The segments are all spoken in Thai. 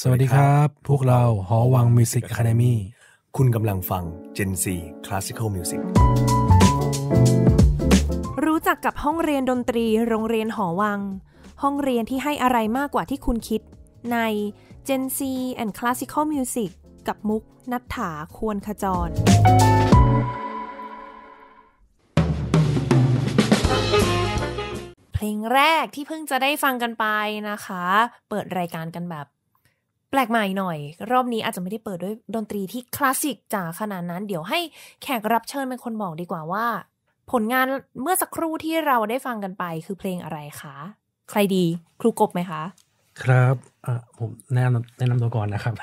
สวัสดีครับ พวกเราหอวัง มิวสิกอะคาเดมีคุณกำลังฟัง Gen Z Classical Music รู้จักกับห้องเรียนดนตรีโรงเรียนหอวัง ห้องเรียนที่ให้อะไรมากกว่าที่คุณคิด ใน Gen Z and Classical Music กับมุกนัฐถาควรขจร เพลงแรกที่เพิ่งจะได้ฟังกันไปนะคะ เปิดรายการกันแบบแปลกใหม่หน่อย รอบนี้อาจจะไม่ได้เปิดด้วยดนตรีที่คลาสสิกจ๋าขนาดนั้น เดี๋ยวให้แขกรับเชิญเป็นคนบอกดีกว่าว่า ผลงานเมื่อสักครู่ที่เราได้ฟังกันไปคือเพลงอะไรคะ ใครดีครูกบไหมคะ ครับผมแนะนำแนะนำตัวก่อนนะครับ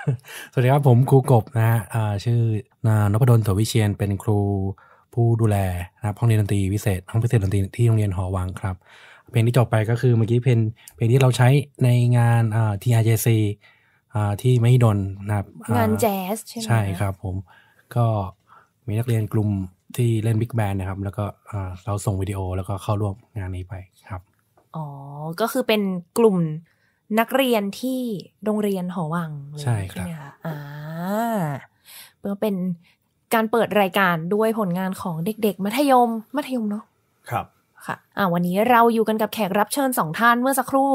สวัสดีครับ ผมครูกบนะฮะชื่อนนพดลสวิเชียน เป็นครูผู้ดูแลนะครับห้องเรียนดนตรีพิเศษห้องพิเศษดนตรีที่โรงเรียนหอวังครับเพลงที่จบไปก็คือเมื่อกี้เพลงเพลงที่เราใช้ในงาน TRJC ที่ไม่ดนนะครับงานแจ๊สใช่ไหมใช่ครับผมก็มีนักเรียนกลุ่มที่เล่นบิ๊กแบนนะครับแล้วก็เราส่งวิดีโอแล้วก็เข้าร่วมงานนี้ไปครับอ๋อ ก็คือเป็นกลุ่มนักเรียนที่โรงเรียนหอวังใช่ครับอ่าเพื่อเป็นการเปิดรายการด้วยผลงานของเด็ก ๆ มัธยมมัธยมเนาะครับค่ะอ่าวันนี้เราอยู่กันกับแขกรับเชิญสองท่านเมื่อสักครู่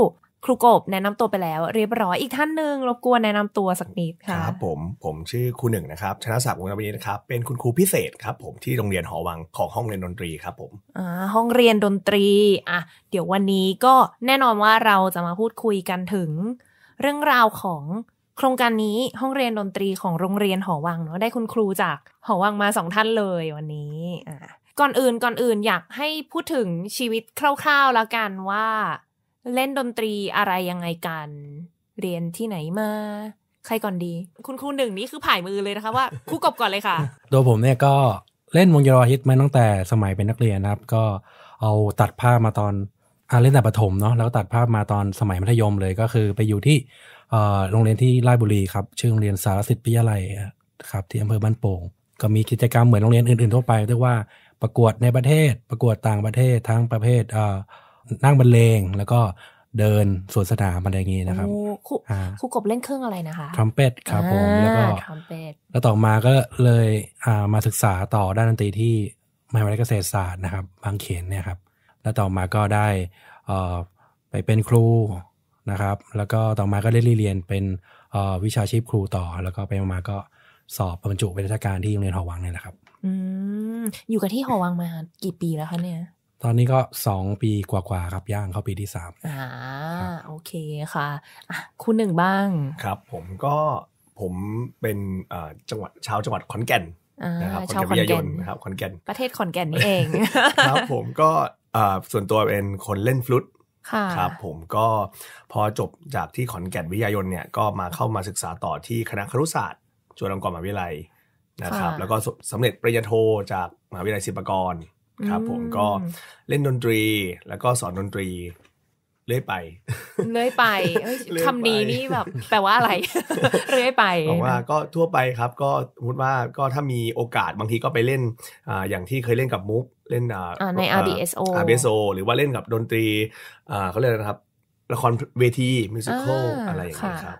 ครูกบแนะนำตัวไปแล้วเรียบร้อยอีกท่านหนึ่งรบกวนแนะนำตัวสักนิดค่ะครับ ผมผมชื่อครูหนึ่งนะครับชนะศักดิ์วงศ์นวินนะครับ เป็นคุณครูพิเศษครับ ผมที่โรงเรียนหอวังของห้องเรียนดนตรีครับผมอ่าห้องเรียนดนตรีอ่ะเดี๋ยววันนี้ก็แน่นอนว่าเราจะมาพูดคุยกันถึง เรื่องราวของโครงการนี้ห้องเรียนดนตรีของโรงเรียนหอวังเนาะได้คุณครูจากหอวังมาสองท่านเลยวันนี้อ่าก่อนอื่นก่อนอื่นอยากให้พูดถึงชีวิตคร่าว ๆ แล้วกันว่าเล่นดนตรีอะไรยังไงกัน เรียนที่ไหนมาใครก่อนดี คุณครูหนึ่งนี่คือผ่ายมือเลยนะคะว่าครูกบก่อนเลยค่ะตัวผมเนี่ยก็เล่น วงโยฮิตมาตั้งแต่สมัยเป็นนักเรียนนะครับ ก็เอาตัดภาพมาตอนอาเล่นแต่ประถมเนาะแล้วตัดภาพมาตอนสมัยมัธยมเลยก็คือไปอยู่ที่โรงเรียนที่ราชบุรีครับชื่อโรงเรียนสารสิทธิ์พิยาลัย ครับที่อำเภอบ้านโป่ง ก็มีกิจกรรมเหมือนโรงเรียนอื่นๆทั่วไปเรียกว่าประกวดในประเทศ ประกวดต่างประเทศทั้งประเภทนั่งบรรเลงแล้วก็เดินสวนสนามอะไรอย่างนี้นะครับครูกบเล่นเครื่องอะไรนะคะทรัมเป็ตครับผมแล้วก็แล้วต่อมาก็เลยมาศึกษาต่อด้านดนตรีที่มหาวิทยาลัยเกษตรศาสตร์นะครับ บางเขนเนี่ยครับ แล้วต่อมาก็ได้ไปเป็นครูนะครับ แล้วก็ต่อมาก็ได้เรียนเป็นวิชาชีพครูต่อ แล้วก็ไปมาก็สอบบรรจุเป็นราชการที่โรงเรียนหอวังเนี่ยแหละครับอืมอยู่กับที่หอวังมากี่ปีแล้วคะเนี่ยตอนนี้ก็สองปีกว่าๆ ครับย่างเข้าปีที่สามอ่าโอเคค่ะะคุณหนึ่งบ้างครับผมก็ผมเป็นจังหวัดชาวจังหวัดขอนแก่นนะครับขอนแก่นวิทยายนะครับขอนแก่นประเทศขอนแก่นนี่เองครับผมก็ส่วนตัวเป็นคนเล่นฟลุตครับผมก็พอจบจากที่ขอนแก่นวิทยายนเนี่ยก็มาเข้ามาศึกษาต่อที่คณะครุศาสตร์จุฬาลงกรณ์มหาวิทยาลัยนะครับแล้วก็สำเร็จปริญญาโทจากมหาวิทยาลัยศิลปากรครับผมก็เล่นดนตรีแล้วก็สอนดนตรี เลื่อยไปเลื่อยไปคำนี้นี่แบบ แปลว่าอะไรเลื่อยไปบอกว่าก็ทั่วไปครับ ก็สมมติว่าก็ถ้ามีโอกาสบางทีก็ไปเล่นอ่าอย่างที่เคยเล่นกับมุกเล่นอ่าใน RBSO RBSO หรือว่าเล่นกับดนตรี อ่าเขาเรียกนะครับ ละครเวทีมิวสิควลอะไรอย่างเงี้ยครับ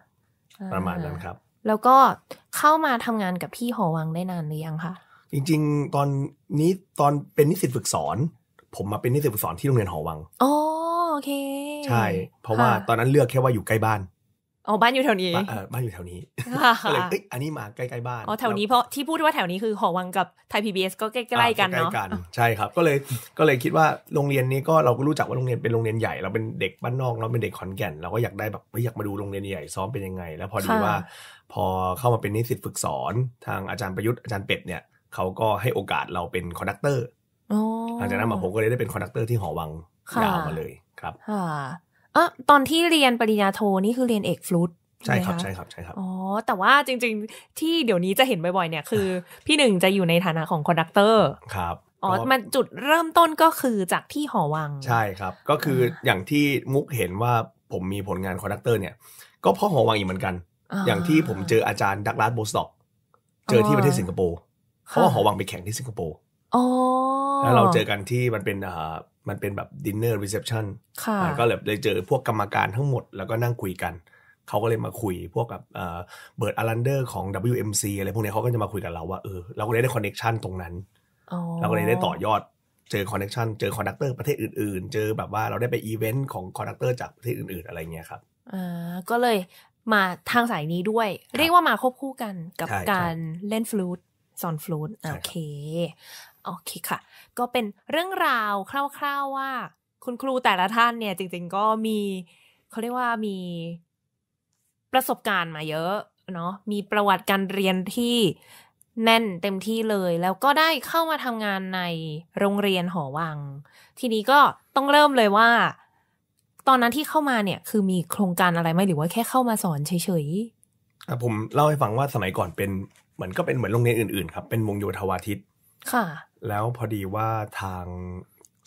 ประมาณนั้นครับ แล้วก็เข้ามาทำงานกับพี่หอวังได้นานหรือยังคะจริงๆ ตอนนี้ตอนเป็นนิสิตฝึกสอนผมมาเป็นนิสิตฝึกสอนที่โรงเรียนหอวัง อ๋อ โอเค ใช่ เพราะว่าตอนนั้นเลือกแค่ว่าอยู่ใกล้บ้าน อ๋อ บ้านอยู่แถวนี้เออบ้านอยู่แถวนี้ ก็เลยเอ้ยอันนี้มาใกล้ๆบ้าน อ๋อ แถวนี้เพราะที่พูดว่าแถวนี้คือหอวังกับไทยพีบีเอสก็ใกล้ๆกันเนาะ ใกล้กัน ใช่ครับ ก็เลยก็เลยคิดว่าโรงเรียนนี้ก็เราก็รู้จักว่าโรงเรียนเป็นโรงเรียนใหญ่ เราเป็นเด็กบ้านนอกเราเป็นเด็กขอนแก่น เราก็อยากได้แบบอยากมาดูโรงเรียนใหญ่ซ้อมเป็นยังไง แล้วพอดีว่าพอเข้ามาเป็นนิสิตฝึกสอนทางอาจารย์ประยุทธ์อาจารย์เป็ดเนี่ยเขาก็ให้โอกาสเราเป็นคอนดักเตอร์หลังจากนั้นมาผมก็เลยได้เป็นคอนดักเตอร์ที่หอวังยาวมาเลยครับค่ะออตอนที่เรียนปริญญาโทนี่คือเรียนเอกฟลุตใช่ครับใช่ครับใช่ครับ อ๋อแต่ว่าจริง ๆ ที่เดี๋ยวนี้จะเห็นบ่อย ๆ เนี่ยคือพี่หนึ่งจะอยู่ในฐานะของคอนดักเตอร์ ครับ อ๋อมันจุดเริ่มต้นก็คือจากที่หอวัง ใช่ครับ ก็คืออย่างที่มุกเห็นว่าผมมีผลงานคอนดักเตอร์เนี่ย ก็เพราะหอวังอีกเหมือนกัน อย่างที่ผมเจออาจารย์ดักลาสโบสต็อก เจอที่ประเทศสิงคโปร์เพราะว่าหอวังไปแข่งที่สิงคโปร์แล้วเราเจอกันที่มันเป็นอ่มันเป็นแบบดินเนอร์รีเซพชันก็เลยเจอพวกกรรมการทั้งหมดแล้วก็นั่งคุยกัน เขาก็เลยมาคุยพวกกับเบิร์ดอารันเดอร์ของ WMC อะไรพวกนี้เขาก็จะมาคุยกับเราว่าเออเราก็เลยได้คอนเน็กชันตรงนั้นเราก็เลยได้ต่อยอดเจอคอนเน็ชันเจอคอนดักเตอร์ประเทศอื่นๆ เจอแบบว่าเราได้ไปอีเวนต์ของคอนดักเตอร์จากประเทศอื่นๆ อะไรเงี้ยครับอก็เลยมาทางสายนี้ด้วยเรียกว่ามาควบคู่กันกับการเล่นฟลูตซอนฟลูนโอเคโอเคค่ะ ก็เป็นเรื่องราวคร่าวๆว่า คุณครูแต่ละท่านเนี่ยจริงๆก็มีเขาเรียกว่ามีประสบการณ์ มาเยอะเนาะมีประวัติการเรียนที่แน่นเต็มที่เลย แล้วก็ได้เข้ามาทำงานในโรงเรียนหอวัง ทีนี้ก็ต้องเริ่มเลยว่า ตอนนั้นที่เข้ามาเนี่ย คือมีโครงการอะไรไหมหรือว่าแค่เข้ามาสอน เฉยๆอ่ะผมเล่าให้ฟังว่าสมัยก่อนเป็นเหมือนก็เป็นเหมือนโรงเรียนอื่นๆครับเป็นวงโยธวาทิตค่ะ แล้วพอดีว่าทาง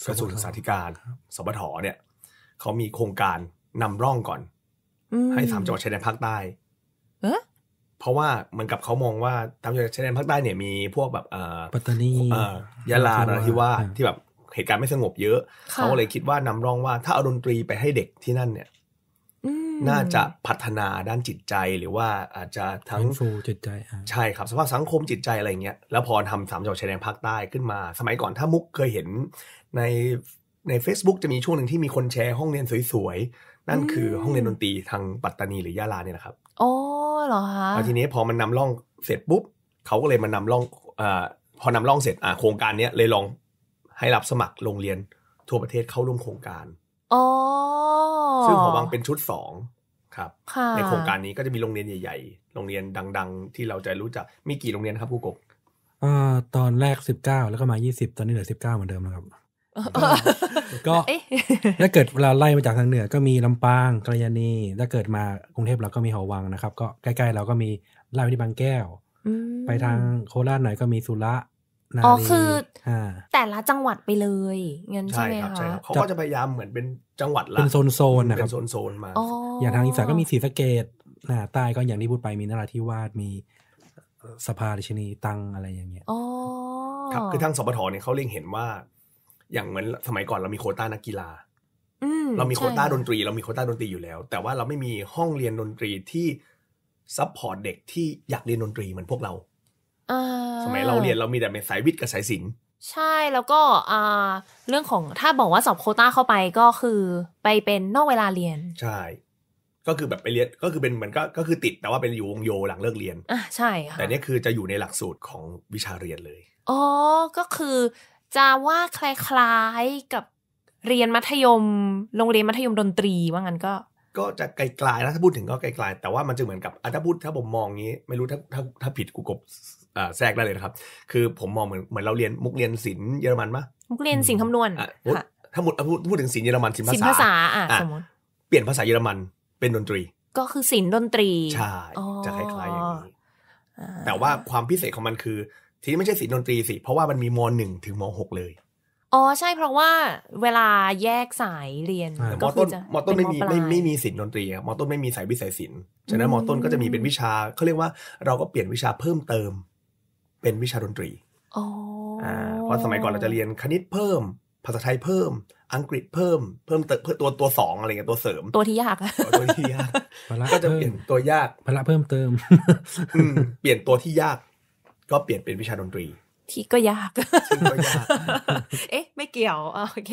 กระทรวงศึกษาธิการสบถเนี่ยเขามีโครงการนำร่องก่อนให้สามจังหวัดชายแดนภาคใต้เพราะว่าเหมือนกับเขามองว่าสามชายแดนภาคใต้เนี่ยมีพวกแบบปัตตานียะลาราธิวาสที่แบบเหตุการณ์ไม่สงบเยอะ เขาเลยคิดว่านำร่องว่าถ้าเอาดนตรีไปให้เด็กที่นั่นเนี่ยน่าจะพัฒนาด้านจิตใจหรือว่าอาจจะทั้งฟูจิตใจ ใช่ครับสภาพสังคมจิตใจอะไรเงี้ยแล้วพอทำสามจังหวัดชายแดนภาคใต้ขึ้นมา สมัยก่อนถ้ามุกเคยเห็นในใน Facebook จะมีช่วงหนึ่งที่มีคนแชร์ห้องเรียนสวยๆ นั่นคือห้องเรียนดนตรีทางปัตตานีหรือยะลาเนี่ยนะครับโอ้เหรอคะทีนี้พอมันนำร่องเสร็จปุ๊บเขาก็เลยมานำร่องอพอนำร่องเสร็จโครงการเนี้ยเลยลองให้รับสมัครโรงเรียนทั่วประเทศเข้าร่วมโครงการอ๋อางเป็นชุดสองครับในโครงการนี้ก็จะมีโรงเรียนใหญ่ๆโรงเรียนดังๆ ที่เราจะรู้จักมีกี่โรงเรียนครับผู้กบอ่ตอนแรกสิบเก้าแล้วก็มายี่สิบตอนนี้เหลือสิบเก้าเหมือนเดิมนะครับก็ถ้าเกิดเวลาไล่มาจากทางเหนือก็มีลำปางกรยานีถ้าเกิดมากรุงเทพเราก็มีหอวังนะครับ ก็ใกล้ๆ เราก็มีลาวิทีบางแก้วไปทางโคราชหน่อยก็มีสุระนาอ๋อ คือแต่ละจังหวัดไปเลยเงินใช่ไหมคะใช่ครับเขาก็จะพยายามเหมือนเป็นจังหวัดละเป็นโซนโซนนะครับเป็นโซนโซนมา อย่างทางอีสานก็มีศรีสะเกดนะใต้ก็อย่างที่พูดไปมีนราธิวาสมีสภาดิชนีตังอะไรอย่างเงี้ยครับคือทางสปทเนี่ยเขาเล็งเห็นว่า อย่างเหมือนสมัยก่อนเรามีโคต้านักกีฬาเรามีโคต้าดนตรี เรามีโคต้าดนตรีอยู่แล้ว แต่ว่าเราไม่มีห้องเรียนดนตรีที่ซัพพอร์ตเด็กที่อยากเรียนดนตรีเหมือนพวกเราสมัยเราเรียนเรามีแต่เป็นสายวิทย์กับสายศิลป์ใช่แล้วก็เรื่องของถ้าบอกว่าสอบโคต้าเข้าไปก็คือไปเป็นนอกเวลาเรียน ใช่ ก็คือแบบไปเรียนก็คือเป็นเหมือนก็ก็คือติดแต่ว่าเป็นอยู่วงโยหลังเลิกเรียนอ่ะใช่ค่ะแต่นี่คือจะอยู่ในหลักสูตรของวิชาเรียนเลยอ๋อก็คือจะว่าคล้ายๆกับเรียนมัธยมโรงเรียนมัธยมดนตรีว่างั้นก็ ก็จะไกลๆนะถ้าพูดถึงก็ไกลๆแต่ว่ามันจะเหมือนกับถ้าพูดถ้าผมมองงี้ไม่รู้ถ้าถ้าถ้าผิดกูกบแทรกได้เลยนะครับ คือผมมองเหมือนเหมือนเราเรียนมุกเรียนศิลป์เยอรมันปะมุกเรียนศิลป์คำนวณถ้าหมดพูดถึงศิลป์เยอรมันศิลป์ภาษาศิลป์ภาษาอ่ะสมมติเปลี่ยนภาษาเยอรมันเป็นดนตรี ก็คือศิลป์ดนตรีใช่จะคล้ายๆอย่างนี้แต่ว่าความพิเศษของมันคือทีนี้ไม่ใช่ศิลป์ดนตรีสิ เพราะว่ามันมีมหนึ่งถึงมหกเลย อ๋อใช่เพราะว่าเวลาแยกสายเรียนมอต้นมอต้นไม่มีไม่ไม่มีศิลป์ดนตรีครับมอต้นไม่มีสายวิสัยศิลป์ฉะนั้นมอต้นก็จะมีเป็นวิชาเขาเรียกว่าเราก็เปลี่ยนวิชาเพิ่มเติมเป็นวิชาดนตรีเพราะสมัยก่อนเราจะเรียนคณิตเพิ่ม ภาษาไทยเพิ่ม อังกฤษเพิ่ม เพิ่มเติมตัวตัวสองอะไรเงี้ยตัวเสริม ตัวที่ยากตัวที่ยากก็จะเปลี่ยนตัวยากพละเพิ่มเติม เปลี่ยนตัวที่ยาก ก็เปลี่ยนเป็นวิชาดนตรี ที่ก็ยากที่ก็ยาก เอ๊ะไม่เกี่ยวโอเค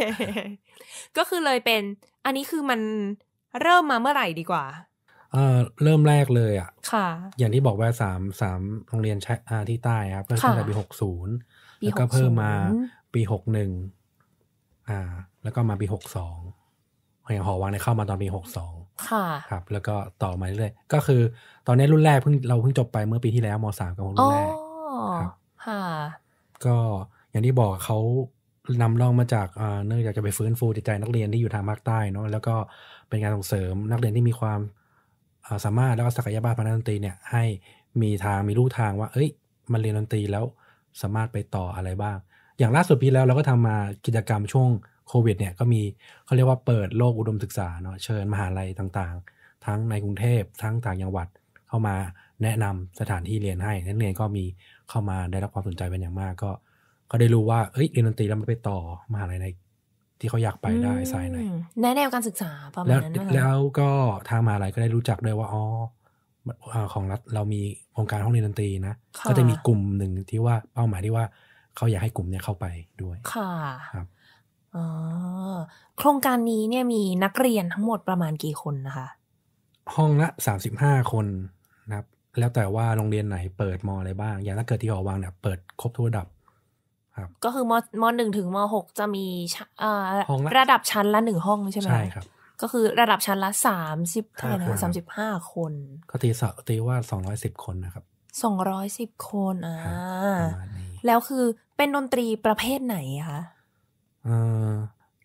ก็คือเลยเป็นอันนี้คือมันเริ่มมาเมื่อไหร่ดีกว่าเริ่มแรกเลยอ่ะะอย่างที่บอกว่าสาม สามโรงเรียนชาอาที่ใต้ครับเริ่มตั้งแต่ปีหกศูนย์แล้วก็เพิ่มมาปีหกหนึ่งอ่า แล้วก็มาปีหกสองอย่างหอวังไน้เข้ามาตอนปีหกสองครับ แล้วก็ต่อมาเรื่อยๆก็คือตอนนี้รุ่นแรกเพิ่งเราเพิ่งจบไปเมื่อปีที่แล้วมสามกับรุ่นแรกครับค่ะ ก็อย่างที่บอกเขานำร่องมาจากเนื่องจากจะไปฟื้นฟูจิตใจนักเรียนที่อยู่ทางภาคใต้เนาะแล้วก็เป็นการส่งเสริมนักเรียนที่มีความสามารถแล้วก็ศักยภาพพนักดนตรีเนี่ยให้มีทางมีลู่ทางว่า เอ้ยมันเรียนดนตรีแล้วสามารถไปต่ออะไรบ้าง อย่างล่าสุดปีแล้วเราก็ทำมากิจกรรมช่วงโควิดเนี่ยก็มีเขาเรียกว่าเปิดโลกอุดมศึกษาเนาะเชิญมหาลัยต่างๆ ทั้งในกรุงเทพ ทั้งต่างจังหวัดเข้ามาแนะนำสถานที่เรียนให้นักเรียนก็มีเข้ามาได้รับความสนใจเป็นอย่างมาก ก็ก็ได้รู้ว่าเอ้ยเรียนดนตรีแล้วมันไปต่อมหาลัยในที่เขาอยากไปได้สายไหนแนวการศึกษาประมาณนั้นแล้วก็ทางมหาลัยก็ได้รู้จักด้วยว่าอ๋อของรัฐเรามีองค์การห้องเรียนดนตรีนะ ก็จะมีกลุ่มหนึ่งที่ว่าเป้าหมายที่ว่าเขาอยากให้กลุ่มเนี้ยเข้าไปด้วย ค่ะครับอ๋อโครงการนี้เนี่ยมีนักเรียนทั้งหมดประมาณกี่คนนะคะห้องละสามสิบห้าคนนะครับ แล้วแต่ว่าโรงเรียนไหนเปิดมออะไรบ้าง อย่างถ้าเกิดที่หอวังเนี่ยเปิดครบทุกระดับก็คือมมหนึ่งถึงมหกจะมีระดับชั้นละหนึ่งห้องใช่ไหมใช่ครับ ก็คือระดับชั้นละสามสิบเท่าไหร่นะสามสิบห้าคนก็ตีสตีว่าสองร้อยสิบคนนะครับสองร้อยสิบคนอ่าแล้วคือเป็นดนตรีประเภทไหนคะ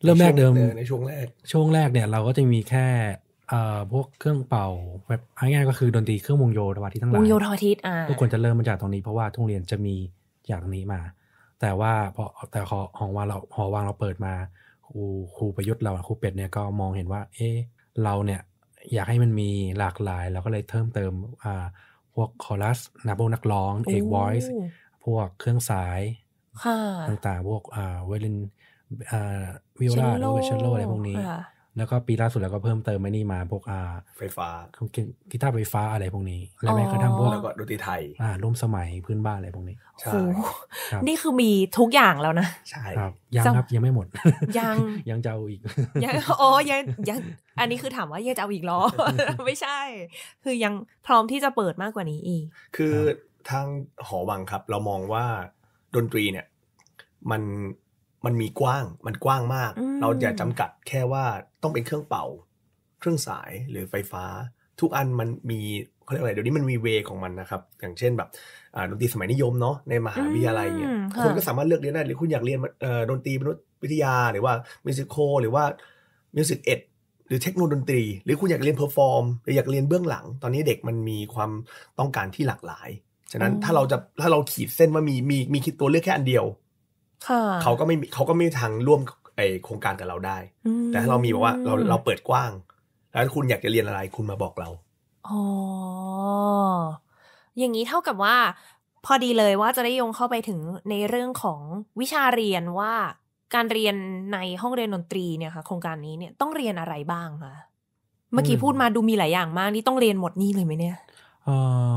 เริ่มแรกเดิมในช่วงแรก ช่วงแรกเนี่ยเราก็จะมีแค่พวกเครื่องเป่า แบบง่ายๆก็คือดนตรีเครื่องวงโยธวาทิตทั้งหลายวงโยธวาทิตอ่าทุกคนจะเริ่มมาจากตรงนี้เพราะว่าทุกเรียนจะมีอย่างนี้มาแต่ว่าพอแต่ขอหอวางเราหอวางเราเปิดมาครูครูประยุทธ์เราครูเป็ดเนี่ย ก็มองเห็นว่า เอ๊เราเนี่ย อยากให้มันมีหลากหลายเราก็เลยเพิ่มเติม อ่า พวกคอรัสนักนักร้อง เอกวอยซ์ พวกเครื่องสายต่างๆพวกอ่าเวลินอ่าวิโอลาหรือเชลโลอะไรพวกนี้แล้วก็ปีล่าสุดแล้วก็เพิ่มเติมไม่นี่มาพวกอาไฟฟ้ากีตาร์ไฟฟ้าอะไรพวกนี้ แล้วแม้กระทั่งพวกแล้วก็ดนตรีไทยอ่าร่วมสมัยพื้นบ้านอะไรพวกนี้ใช่นี่คือมีทุกอย่างแล้วนะใช่ครับยังครับ ยังไม่หมดยัง ยังจะเอาอีกยังอ๋อยังยังอันนี้คือถามว่ายังจะเอาอีกหรอไม่ใช่ คือยังพร้อมที่จะเปิดมากกว่านี้อีกคือทางหอวังครับ เรามองว่าดนตรีเนี่ย มันมันมีกว้าง มันกว้างมาก เราอย่าจำกัดแค่ว่าต้องเป็นเครื่องเป่า เครื่องสายหรือไฟฟ้า ทุกอันมันมีเขาเรียกอะไร เดี๋ยวนี้มันมีเวของมันนะครับ อย่างเช่นแบบดนตรีสมัยนิยมเนาะในมหาวิทยาลัยเนี่ย คุณก็สามารถเลือกเรียนได้หรือคุณอยากเรียนดนตรี มนุษยวิทยา หรือว่ามิวสิคลหรือว่ามิวสิคเอ็ดหรือเทคโนโลยีหรือคุณอยากเรียนเพอร์ฟอร์มหรืออยากเรียนเบื้องหลัง ตอนนี้เด็กมันมีความต้องการที่หลากหลาย ฉะนั้นถ้าเราจะถ้าเราขีดเส้นว่ามีมีมีคิดตัวเลือกแค่อันเดียวเขาก็ไม่เขาก็ไม่มีทางร่วมไอโครงการกับเราได้แต่เรามีบอกว่าเราเราเปิดกว้างแล้วคุณอยากจะเรียนอะไร คุณมาบอกเราอ๋ออย่างนี้เท่ากับว่า พอดีเลยว่าจะได้ยงเข้าไปถึงในเรื่องของวิชาเรียนว่าการเรียนในห้องเรียนดนตรีเนี่ยค่ะ โครงการนี้เนี่ย ต้องเรียนอะไรบ้างคะเมื่อกี้พูดมาดูมีหลายอย่างมาก นี่ต้องเรียนหมดนี่เลยไหมเนี่ยเออ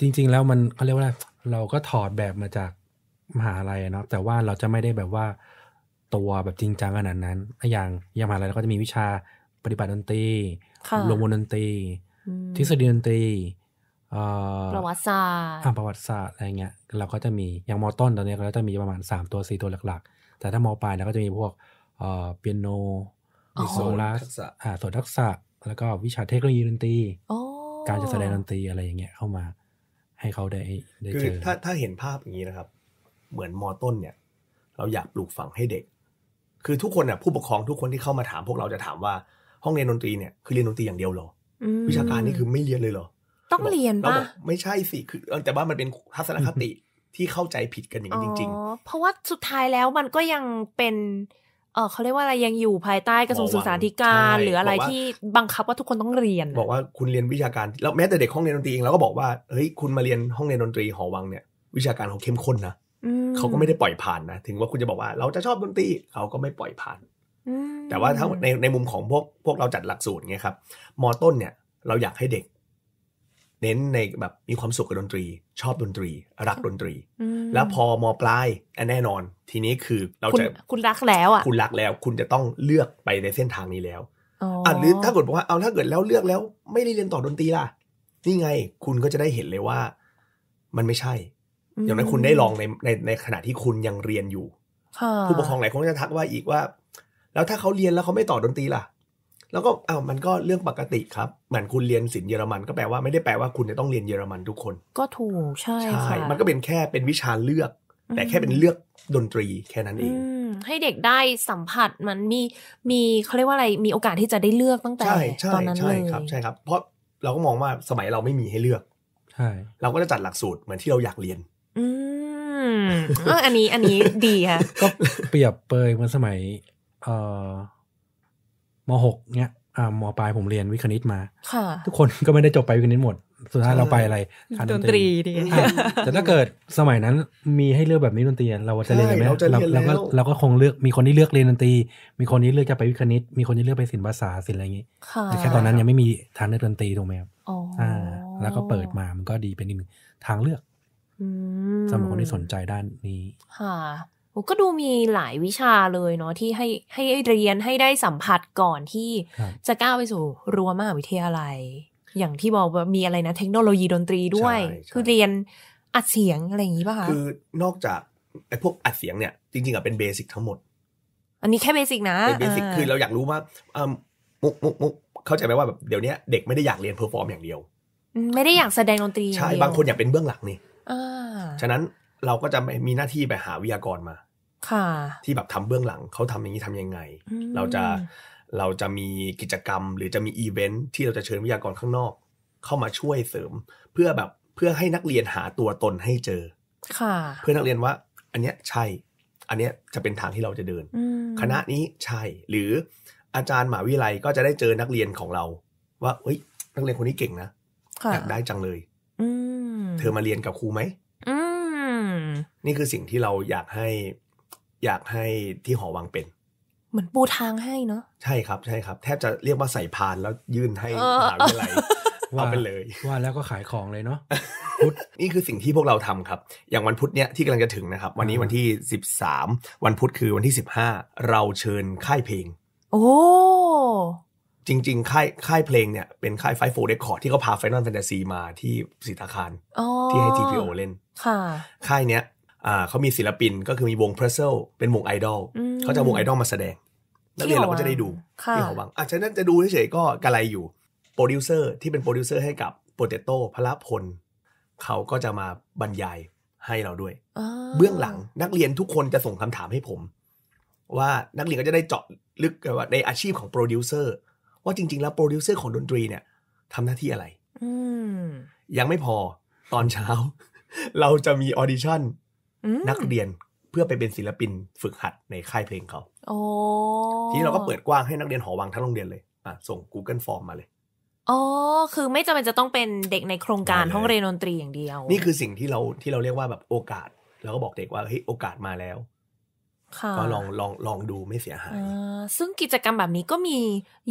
จริง ๆ แล้วมันเขาเรียกว่าเราก็ถอดแบบมาจากมหาลัยเนาะ แต่ว่าเราจะไม่ได้แบบว่าตัวแบบจริงจังขนาดนั้นอย่างอย่างมหาลัยเราก็จะมีวิชาปฏิบัติดนตรีลงวงดนตรีทฤษฎีดนตรีประวัติศาสตร์ประวัติศาสตร์อะไรเงี้ยเราก็จะมีอย่างมอต้นตอนนี้เราจะมีประมาณ3ตัว4ตัวหลักๆ แต่ถ้ามอปลายเราก็จะมีพวกเปียโนโซลาสอ่าส่วนทักษะแล้วก็วิชาเทคโนโลยีดนตรีการจะแสดงดนตรีอะไรอย่างเงี้ย เข้ามา ให้เขาได้ได้เจอถ้าถ้าเห็นภาพอย่างนี้นะครับเหมือนมอต้นเนี่ย เราอยากปลูกฝังให้เด็ก คือทุกคนเนี่ยผู้ปกครองทุกคนที่เข้ามาถามพวกเราจะถามว่าห้องเรียนดนตรีเนี่ยคือเรียนดนตรีอย่างเดียวหรอวิชาการนี่คือไม่เรียนเลยเหรอ ต้องเรียนป่ะไม่ใช่สิคือแต่ว่ามันเป็นทัศนคติที่เข้าใจผิดกันอย่างจริงๆเพราะว่าสุดท้ายแล้วมันก็ยังเป็นเออเขาเรียกว่าอะไรยังอยู่ภายใต้กระทรวงศึกษาธิการ หรืออะไรที่บังคับว่าทุกคนต้องเรียนบอกว่าคุณเรียนวิชาการแล้วแม้แต่เด็กห้องเรียนดนตรีเองเราก็บอกว่าเฮ้ยคุณมาเรียนห้องเรียนดนตรีหอวังเนี่ยวิชาการเขาเข้มข้นนะเขาก็ไม่ได้ปล่อยผ่านนะถึงว่าคุณจะบอกว่า เราจะชอบดนตรี เขาก็ไม่ปล่อยผ่านแต่ว่า ถ้าในในมุมของพวก พวกเราจัดหลักสูตรเงี้ยครับมอต้นเนี่ย เราอยากให้เด็ก เน้นในแบบมีความสุขกับดนตรี ชอบดนตรี รักดนตรี แล้วพอมอปลาย แน่นอนทีนี้คือเราจะคุณรักแล้วอ่ะคุณรักแล้วคุณจะต้องเลือกไปในเส้นทางนี้แล้วอ่ะหรือถ้าเกิดบอกว่าเอาถ้าเกิดแล้วเลือกแล้ว ไม่ได้เรียนต่อดนตรีล่ะนี่ไงคุณก็จะได้เห็นเลยว่า มันไม่ใช่อย่างนั้นคุณได้ลองในในในขณะที่คุณยังเรียนอยู่ผู้ปกครองหลายคนจะทักว่าอีกว่า แล้วถ้าเขาเรียนแล้วเขาไม่ต่อดนตรีล่ะแล้วก็อ้าวมันก็เรื่องปกติครับ เหมือนคุณเรียนศิลป์เยอรมันก็แปลว่าไม่ได้แปลว่าคุณจะต้องเรียนเยอรมันทุกคน ก็ถูก ใช่ใช่มันก็เป็นแค่เป็นวิชาเลือก แต่แค่เป็นเลือกดนตรีแค่นั้นเองให้เด็กได้สัมผัสมันมีมีเขาเรียกว่าอะไรมีโอกาสที่จะได้เลือกตั้งแต่ตอนนั้นเลยใช่ครับใช่ครับ เพราะเราก็มองว่าสมัยเราไม่มีให้เลือกใช่เราก็จะจัดหลักสูตรเหมือนที่เราอยากเรียนอืมเอออันนี้อันนี้ดีค่ะก็เปรียบเปยเมื่อสมัยเอ่อมหกเนี้ยอ่ามปลายผมเรียนวิคณิตมาค่ะทุกคนก็ไม่ได้จบไปวิคณิตหมด สุดท้ายเราไปอะไรดนตรีดีแต่ถ้าเกิดสมัยนั้นมีให้เลือกแบบนี้ดนตรีเราจะเรียนไหมเราก็เราก็คงเลือกมีคนที่เลือกเรียนดนตรี มีคนที่เลือกจะไปวิคณิต มีคนที่เลือกไปศิลปศาสตร์ศิลป์อะไรอย่างนี้แต่แค่ตอนนั้นยังไม่มีทางเลือกดนตรีถูกไหมครับอ๋อแล้วก็เปิดมามันก็ดีเป็นอีกทางเลือกสำหรับคนที่สนใจด้านนี้ ค่ะก็ดูมีหลายวิชาเลยเนาะที่ให้ให้เรียนให้ได้สัมผัสก่อนที่ จะก้าวไปสู่รั้วมหาวิทยาลัย อย่างที่บอกว่ามีอะไรนะ เทคโนโลยีดนตรีด้วย คือเรียนอัดเสียงอะไรอย่างนี้ป่ะคะคือนอกจากไอ้พวกอัดเสียงเนี่ย จริงๆอะเป็นเบสิกทั้งหมด อันนี้แค่เบสิกนะเป็นเบสิกคือเราอยากรู้ว่ามุกมุกมุกเข้าใจไหมว่าแบบเดี๋ยวนี้เด็กไม่ได้อยากเรียนเพอร์ฟอร์มอย่างเดียวไม่ได้อยากแสดงดนตรีใช่บางคนอยากเป็นเบื้องหลังนี่ฉะนั้นเราก็จะมีหน้าที่ไปหาวิทยากรมา ค่ะ ที่แบบทำเบื้องหลังเขาทำอย่างนี้ทํำยังไง เราจะเราจะมีกิจกรรม หรือจะมีอีเวนท์ที่เราจะเชิญวิทยากรข้างนอก เข้ามาช่วยเสริม เพื่อแบบเพื่อให้นักเรียนหาตัวตนให้เจอ ค่ะ เพื่อนักเรียนว่า อันเนี้ยใช่ อันเนี้ยจะเป็นทางที่เราจะเดินคณะนี้ใช่ หรืออาจารย์หมหาวิทยาลัยก็จะได้เจอนักเรียนของเรา ว่าเฮ้ย นักเรียนคนนี้เก่งนะอยากได้จังเลย อืเธอมาเรียนกับครูไหม นี่คือสิ่งที่เราอยากให้ อยากให้ที่หอวังเป็น เหมือนปูทางให้เนาะใช่ครับ ใช่ครับ แทบจะเรียกว่าใส่พาน แล้วยื่นให้มหาวิทยาลัยเาไปเลย ว่าแล้วก็ขายของเลยเนาะ พุธนี่คือสิ่งที่พวกเราทำครับ อย่างวันพุธเนี้ยที่กำลังจะถึงนะครับ วันนี้วันที่สสิบามวันพุธคือวันที่สิบห้าเราเชิญค่ายเพลง โอ้จริงๆค่ายค่ายเพลงเนี่ยเป็นค่ายไฟโฟเรคคอร์ดที่เขาพาไฟนอลแฟนตาซีมาที่สิทาคารที่ให้ี p o เล่นค่ายเนี้ยเขามีศิลปินก็คือมีวงเพรสเซลเป็นวงไอดอลเขาจะวงไอดอลมาแสดง นักเรียนเราก็จะได้ดูที่หอวังอาจจะนั้นจะดูเฉยๆ ก็กะไรอยู่ โปรดิวเซอร์ที่เป็นโปรดิวเซอร์ให้กับโปรเตโต้พระพลเขาก็จะมาบรรยายให้เราด้วยเบื้องหลัง นักเรียนทุกคนจะส่งคำถามให้ผม ว่านักเรียนก็จะได้เจาะลึกว่าในอาชีพของโปรดิวเซอร์ว่าจริงๆ แล้วโปรดิวเซอร์ของดนตรีเนี่ยทำหน้าที่อะไรยังไม่พอตอนเช้า เราจะมีออดิชั่นนักเรียนเพื่อไปเป็นศิลปินฝึกหัดในค่ายเพลงเขาทีนี้เราก็เปิดกว้างให้นักเรียนหอวังทั้งโรงเรียนเลย อ่ะ ส่ง Google Form มาเลย อ๋อคือไม่จำเป็นจะต้องเป็นเด็กในโครงการห้องเรียนดนตรีอย่างเดียว นี่คือสิ่งที่เราที่เราเรียกว่าแบบโอกาส เราก็บอกเด็กว่าเฮ้ยโอกาสมาแล้วก็ลองลองลองดูไม่เสียหาย ซึ่งกิจกรรมแบบนี้ก็มี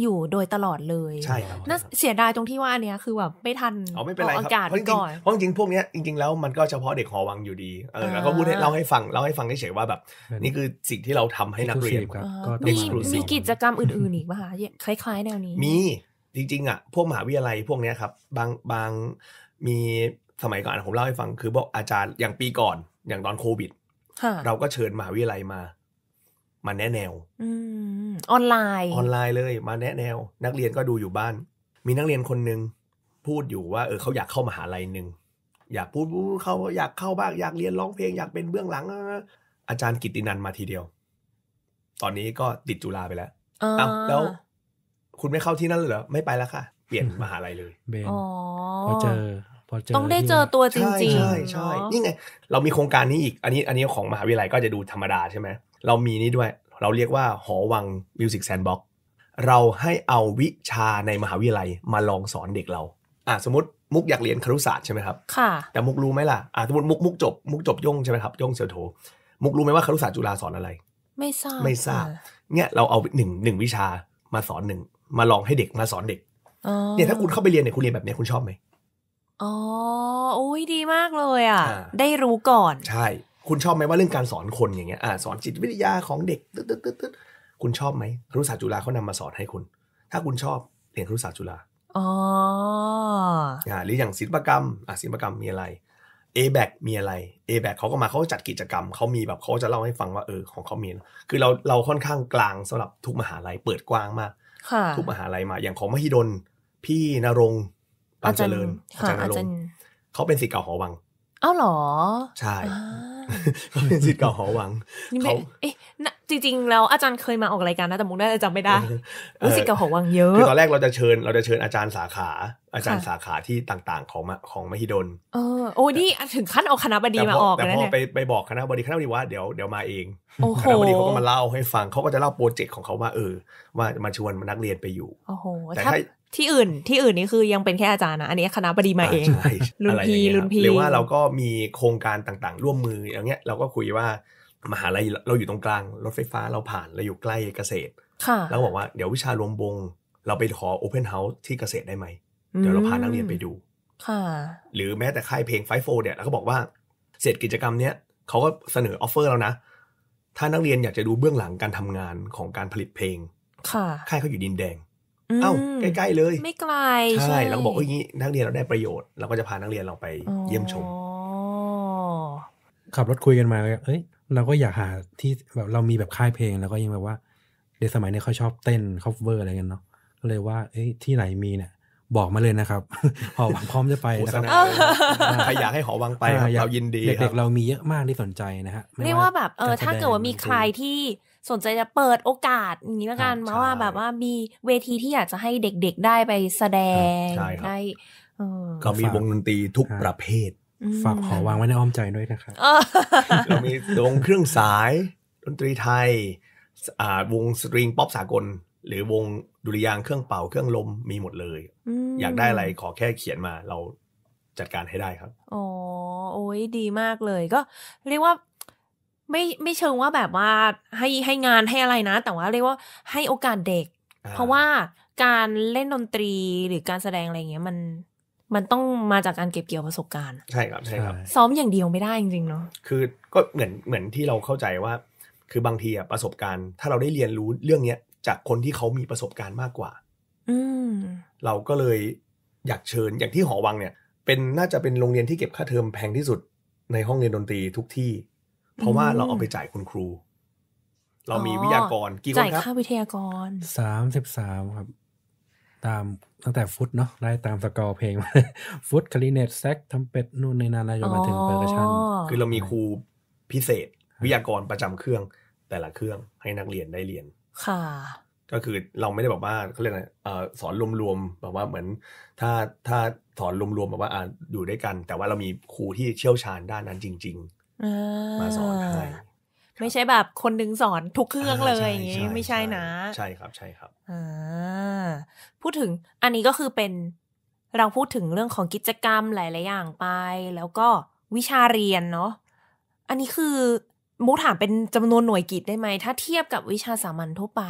อยู่โดยตลอดเลย ใช่ครับเสียดายตรงที่ว่าอันเนี้ยคือแบบไม่ทันเอาไม่เป็นไรครับเพราะจริงพจริงพวกเนี้ยจริง ๆแล้วมันก็เฉพาะเด็กหอวังอยู่ดีเออแล้วก็พูดให้เล่าให้ฟังเล่าให้ฟังเฉยๆว่าแบบ นี่คือสิ่งที่เราทำให้นักเรียนครมีมีกิจกรรมอื่นๆอีกป่ะคะคล้ายๆแนวนี้ มีจริง ๆอ่ะพวกมหาวิทยาลัยพวกเนี้ยครับบางบางมีสมัยก่อนผมเล่าให้ฟังคือบอกอาจารย์อย่างปีก่อนอย่างตอนโควิดเราก็เชิญมหาวิทยาลัยมา มาแนะแนวออนไลน์ ออนไลน์เลย มาแนะแนว นักเรียนก็ดูอยู่บ้าน มีนักเรียนคนหนึ่งพูดอยู่ว่า เออเขาอยากเข้ามหาลัยหนึ่งอยากพูดเขาอยากเข้าบ้างอยากเรียนร้องเพลง อยากเป็นเบื้องหลัง อาจารย์กิตินันมาทีเดียว ตอนนี้ก็ติดจุฬาไปแล้วอ้าวแล้ว คุณไม่เข้าที่นั่นเลยเหรอ ไม่ไปแล้วค่ะ เปลี่ยนมหาลัยเลยเบนพอเจอพอเจอต้องได้เจอตัวจริงๆใช่ใช่นี่ไง เรามีโครงการนี้อีกอันนี้อันนี้ของมหาวิทยาลัยก็จะดูธรรมดาใช่ไหมเรามีนี้ด้วยเราเรียกว่าหอวังมิวสิกแซนด์บ็อกเราให้เอาวิชาในมหาวิทยาลัยมาลองสอนเด็กเราอ่ะสมมติมุกอยากเรียนครุศาสตร์ใช่ไหมครับค่ะ แต่มุกรู้ไหมล่ะอ่ะสมมติมุกมุกจบมุกจบย่งใช่ไหมครับย่งเซียวโถมุกรู้ไหมว่าครุศาสตร์จุฬาสอนอะไร ไม่ทราบไม่ทราบเนี่ยเราเอาหนึ่งหนึ่งวิชามาสอนหนึ่งมาลองให้เด็กมาสอนเด็กเนี่ยถ้าคุณเข้าไปเรียนเนี่ยคุณเรียนแบบนี้คุณชอบไหมอ๋อโอ้ยดีมากเลยอ่ะอ่ได้รู้ก่อน ใช่ คุณชอบไหมว่าเรื่องการสอนคนอย่างเงี้ย อ่าสอนจิตวิทยาของเด็กตึ๊ดตึ๊ดตึ๊ดตดคุณชอบไหมครุศาสตร์จุฬาเขานำมาสอนให้คุณ ถ้าคุณชอบเรียนครุศาสตร์จุฬา อ๋ออาหรืออย่างศิลปกรรมอ่าศิลปกรรมมีอะไร a b a บมีอะไร a b a บเขาก็มาเขาจัดกิจกรรมเขามีแบบเขาจะเล่าให้ฟังว่าเออของเขามี คือเราเราค่อนข้างกลางสำหรับทุกมหาลัยเปิดกว้างมากทุกมหาลัยมาอย่างของมหิดล พี่นรงค์อา์เจริญอาจารย์อารมณ์เขาเป็นศิษย์เก่าหอวังอ้าวหรอ ใช่เขาเป็นศิษย์เก่าหอวังเขาเอ๊ะจริงๆแล้วอาจารย์เคยมาออกรายการนะแต่มุกได้จำไม่ได้รู้สึกกับหอวังเยอะ คือตอนแรกเราจะเชิญเราจะเชิญอาจารย์สาขา อาจารย์สาขาที่ต่าง ๆของของมหิดลเออ โอ้นี่ถึงขั้นเอาคณะบดีมาออกแต่พอไปไปบอกคณะบดีคณะบดีว่าเดี๋ยวเดี๋ยวมาเองคณะบดีเขาก็มาเล่าให้ฟังเขาก็จะเล่าโปรเจกต์ของเขาว่าเออว่ามาชวนนักเรียนไปอยู่แต่ถ้าที่อื่นที่อื่นนี่คือยังเป็นแค่อาจารย์นะอันนี้คณะบดีมาเอง รุ่นพีรุ่นพีหรือว่าเราก็มีโครงการต่างๆร่วมมืออย่างเงี้ยเราก็คุยว่ามหาลัยเราอยู่ตรงกลาง รถไฟฟ้าเราผ่านเราอยู่ใกล้เกษตรแล้วบอกว่าเดี๋ยววิชารวมวงเราไปขอโอเพนเฮาส์ที่เกษตรได้ไหมเดี๋ยวเราพานักเรียนไปดูหรือแม้แต่ค่ายเพลงไฟโฟเนี่ยเราก็บอกว่าเสร็จกิจกรรมเนี้ยเขาก็เสนอออฟเฟอร์แล้วนะ ถ้านักเรียนอยากจะดูเบื้องหลังการทำงานของการผลิตเพลงค่ายเขาอยู่ดินแดงเอ้าใกล้ๆเลย ไม่ไกลใช่เราบอกว่าอย่างนี้นักเรียนเราได้ประโยชน์ เราก็จะพานักเรียนเราไป เยี่ยมชมขับรถคุยกันมาเอ้ยเราก็อยากหาที่แบบเรามีแบบค่ายเพลงแล้วก็ยังแบบว่าเด็กสมัยนี้เขาชอบเต้นคอฟเวอร์อะไรกันเนาะก็เลยว่า เอ้ยที่ไหนมีเนี่ยบอกมาเลยนะครับหอวังพร้อมจะไปนะครับใครอยากให้หอวังไปเรายินดีเด็กๆเรามีเยอะมากที่สนใจนะฮะเรียกว่าแบบเออถ้าเกิดว่ามีใครที่สนใจจะเปิดโอกาสอย่างนี้ละกันมาว่าแบบว่ามีเวทีที่อยากจะให้เด็กๆได้ไปแสดงได้ก็มีวงดนตรีทุกประเภท ฝากขอวางไว้ในอ้อมใจด้วยนะครับเรามีวงเครื่องสายดนตรีไทยวงสตริงป๊อปสากล หรือวงดุริยางเครื่องเป่าเครื่องลมมีหมดเลย อยากได้อะไรขอแค่เขียนมาเราจัดการให้ได้ครับ อ๋อโอ้ยดีมากเลย ก็เรียกว่าไม่ไม่เชิงว่าแบบว่าให้ให้งานให้อะไรนะ แต่ว่าเรียกว่าให้โอกาสเด็ก เพราะว่าการเล่นดนตรีหรือการแสดงอะไรเงี้ยมันมันต้องมาจากการเก็บเกี่ยวประสบการณ์ใช่ครับใช่ครับ ซ้อมอย่างเดียวไม่ได้จริงๆเนาะคือก็เหมือนเหมือนที่เราเข้าใจว่า คือบางทีอะประสบการณ์ ถ้าเราได้เรียนรู้เรื่องเนี้ย จากคนที่เขามีประสบการณ์มากกว่า อืเราก็เลยอยากเชิญอย่างที่หอวังเนี่ย เป็นน่าจะเป็นโรงเรียนที่เก็บค่าเทอมแพงที่สุดในห้องเรียนดนตรีทุกที่เพราะว่าเราเอาไปจ่ายคุณครู เรามีวิทยากรกี่คนครับจ่ายค่าวิทยากร สามสิบสามครับ ตามตั้งแต่ฟุตเนาะได้ตามสกอร์เพลงมาฟุตคลีเนตแซกทำเป็ดนู่นในนานาจนมาถึงเปอร์ซชันคือเรามีครูพิเศษ วิทยากรประจำเครื่องแต่ละเครื่องให้นักเรียนได้เรียน ค่ะ ก็คือเราไม่ได้บอกว่าเขาเรียกอะไรสอนรวมๆแบบว่าเหมือน ถ้าถ้าสอนรวมๆแบบว่าอยู่ด้วยกัน แต่ว่าเรามีครูที่เชี่ยวชาญด้านนั้นจริงๆมาสอนให้ไม่ใช่แบบคนนึงสอนทุกเครื่องเลยอย่างนี้ไม่ใช่นะ ใช่ครับใช่ครับอพูดถึงอันนี้ก็คือเป็น เราพูดถึงเรื่องของกิจกรรมหลายๆอย่างไป แล้วก็วิชาเรียนเนาะ อันนี้คือมูถามเป็นจำนวนหน่วยกิจได้ไหม ถ้าเทียบกับวิชาสามัญทั่วไป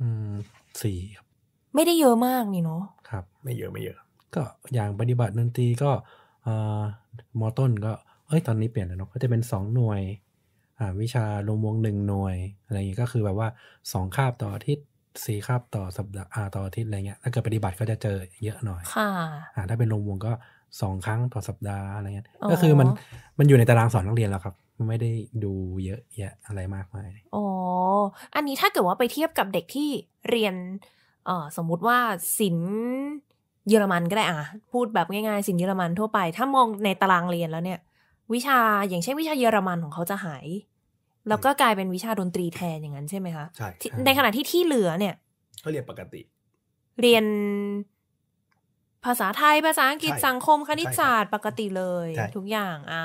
อืมสี่ครับ ไม่ได้เยอะมากนี่เนาะครับ ไม่เยอะไม่เยอะ ก็อย่างปฏิบัติดนตรีก็อ่ามอต้นก็อ้ยตอนนี้เปลี่ยนแล้วเนาะ ก็จะเป็น2หน่วยอ่าวิชารวมวงหนึ่งหน่วยอะไรอย่างงี้ก็คือแบบว่า2คาบต่ออาทิตย์สี่คาบต่อสัปดาห์ต่ออาทิตย์อะไรเงี้ยถ้าเกิดปฏิบัติก็จะเจอเยอะหน่อย ค่ะ ถ้าเป็นรวมวงก็สองครั้งต่อสัปดาห์อะไรเงี้ย ก็คือมันมันอยู่ในตารางสอนนักเรียนแล้วครับ ไม่ได้ดูเยอะแยะอะไรมากมายอ๋ออันนี้ถ้าเกิดว่าไปเทียบกับเด็กที่เรียนเอ่อสมมุติว่าศิลเยอรมันก็ได้อ่ะพูดแบบง่าย ๆ ศิลเยอรมันทั่วไป ถ้ามองในตารางเรียนแล้วเนี่ยวิชาอย่างเช่นวิชาเยอรมันของเขาจะหาย แล้วก็กลายเป็นวิชาดนตรีแทนอย่างนั้นใช่ไหมคะใช่ในขณะที่ที่เหลือเนี่ยก็เรียนปกติ เรียน ภาษาไทยภาษาอังกฤษสังคมคณิตศาสตร์ปกติเลย ทุกอย่างอ่า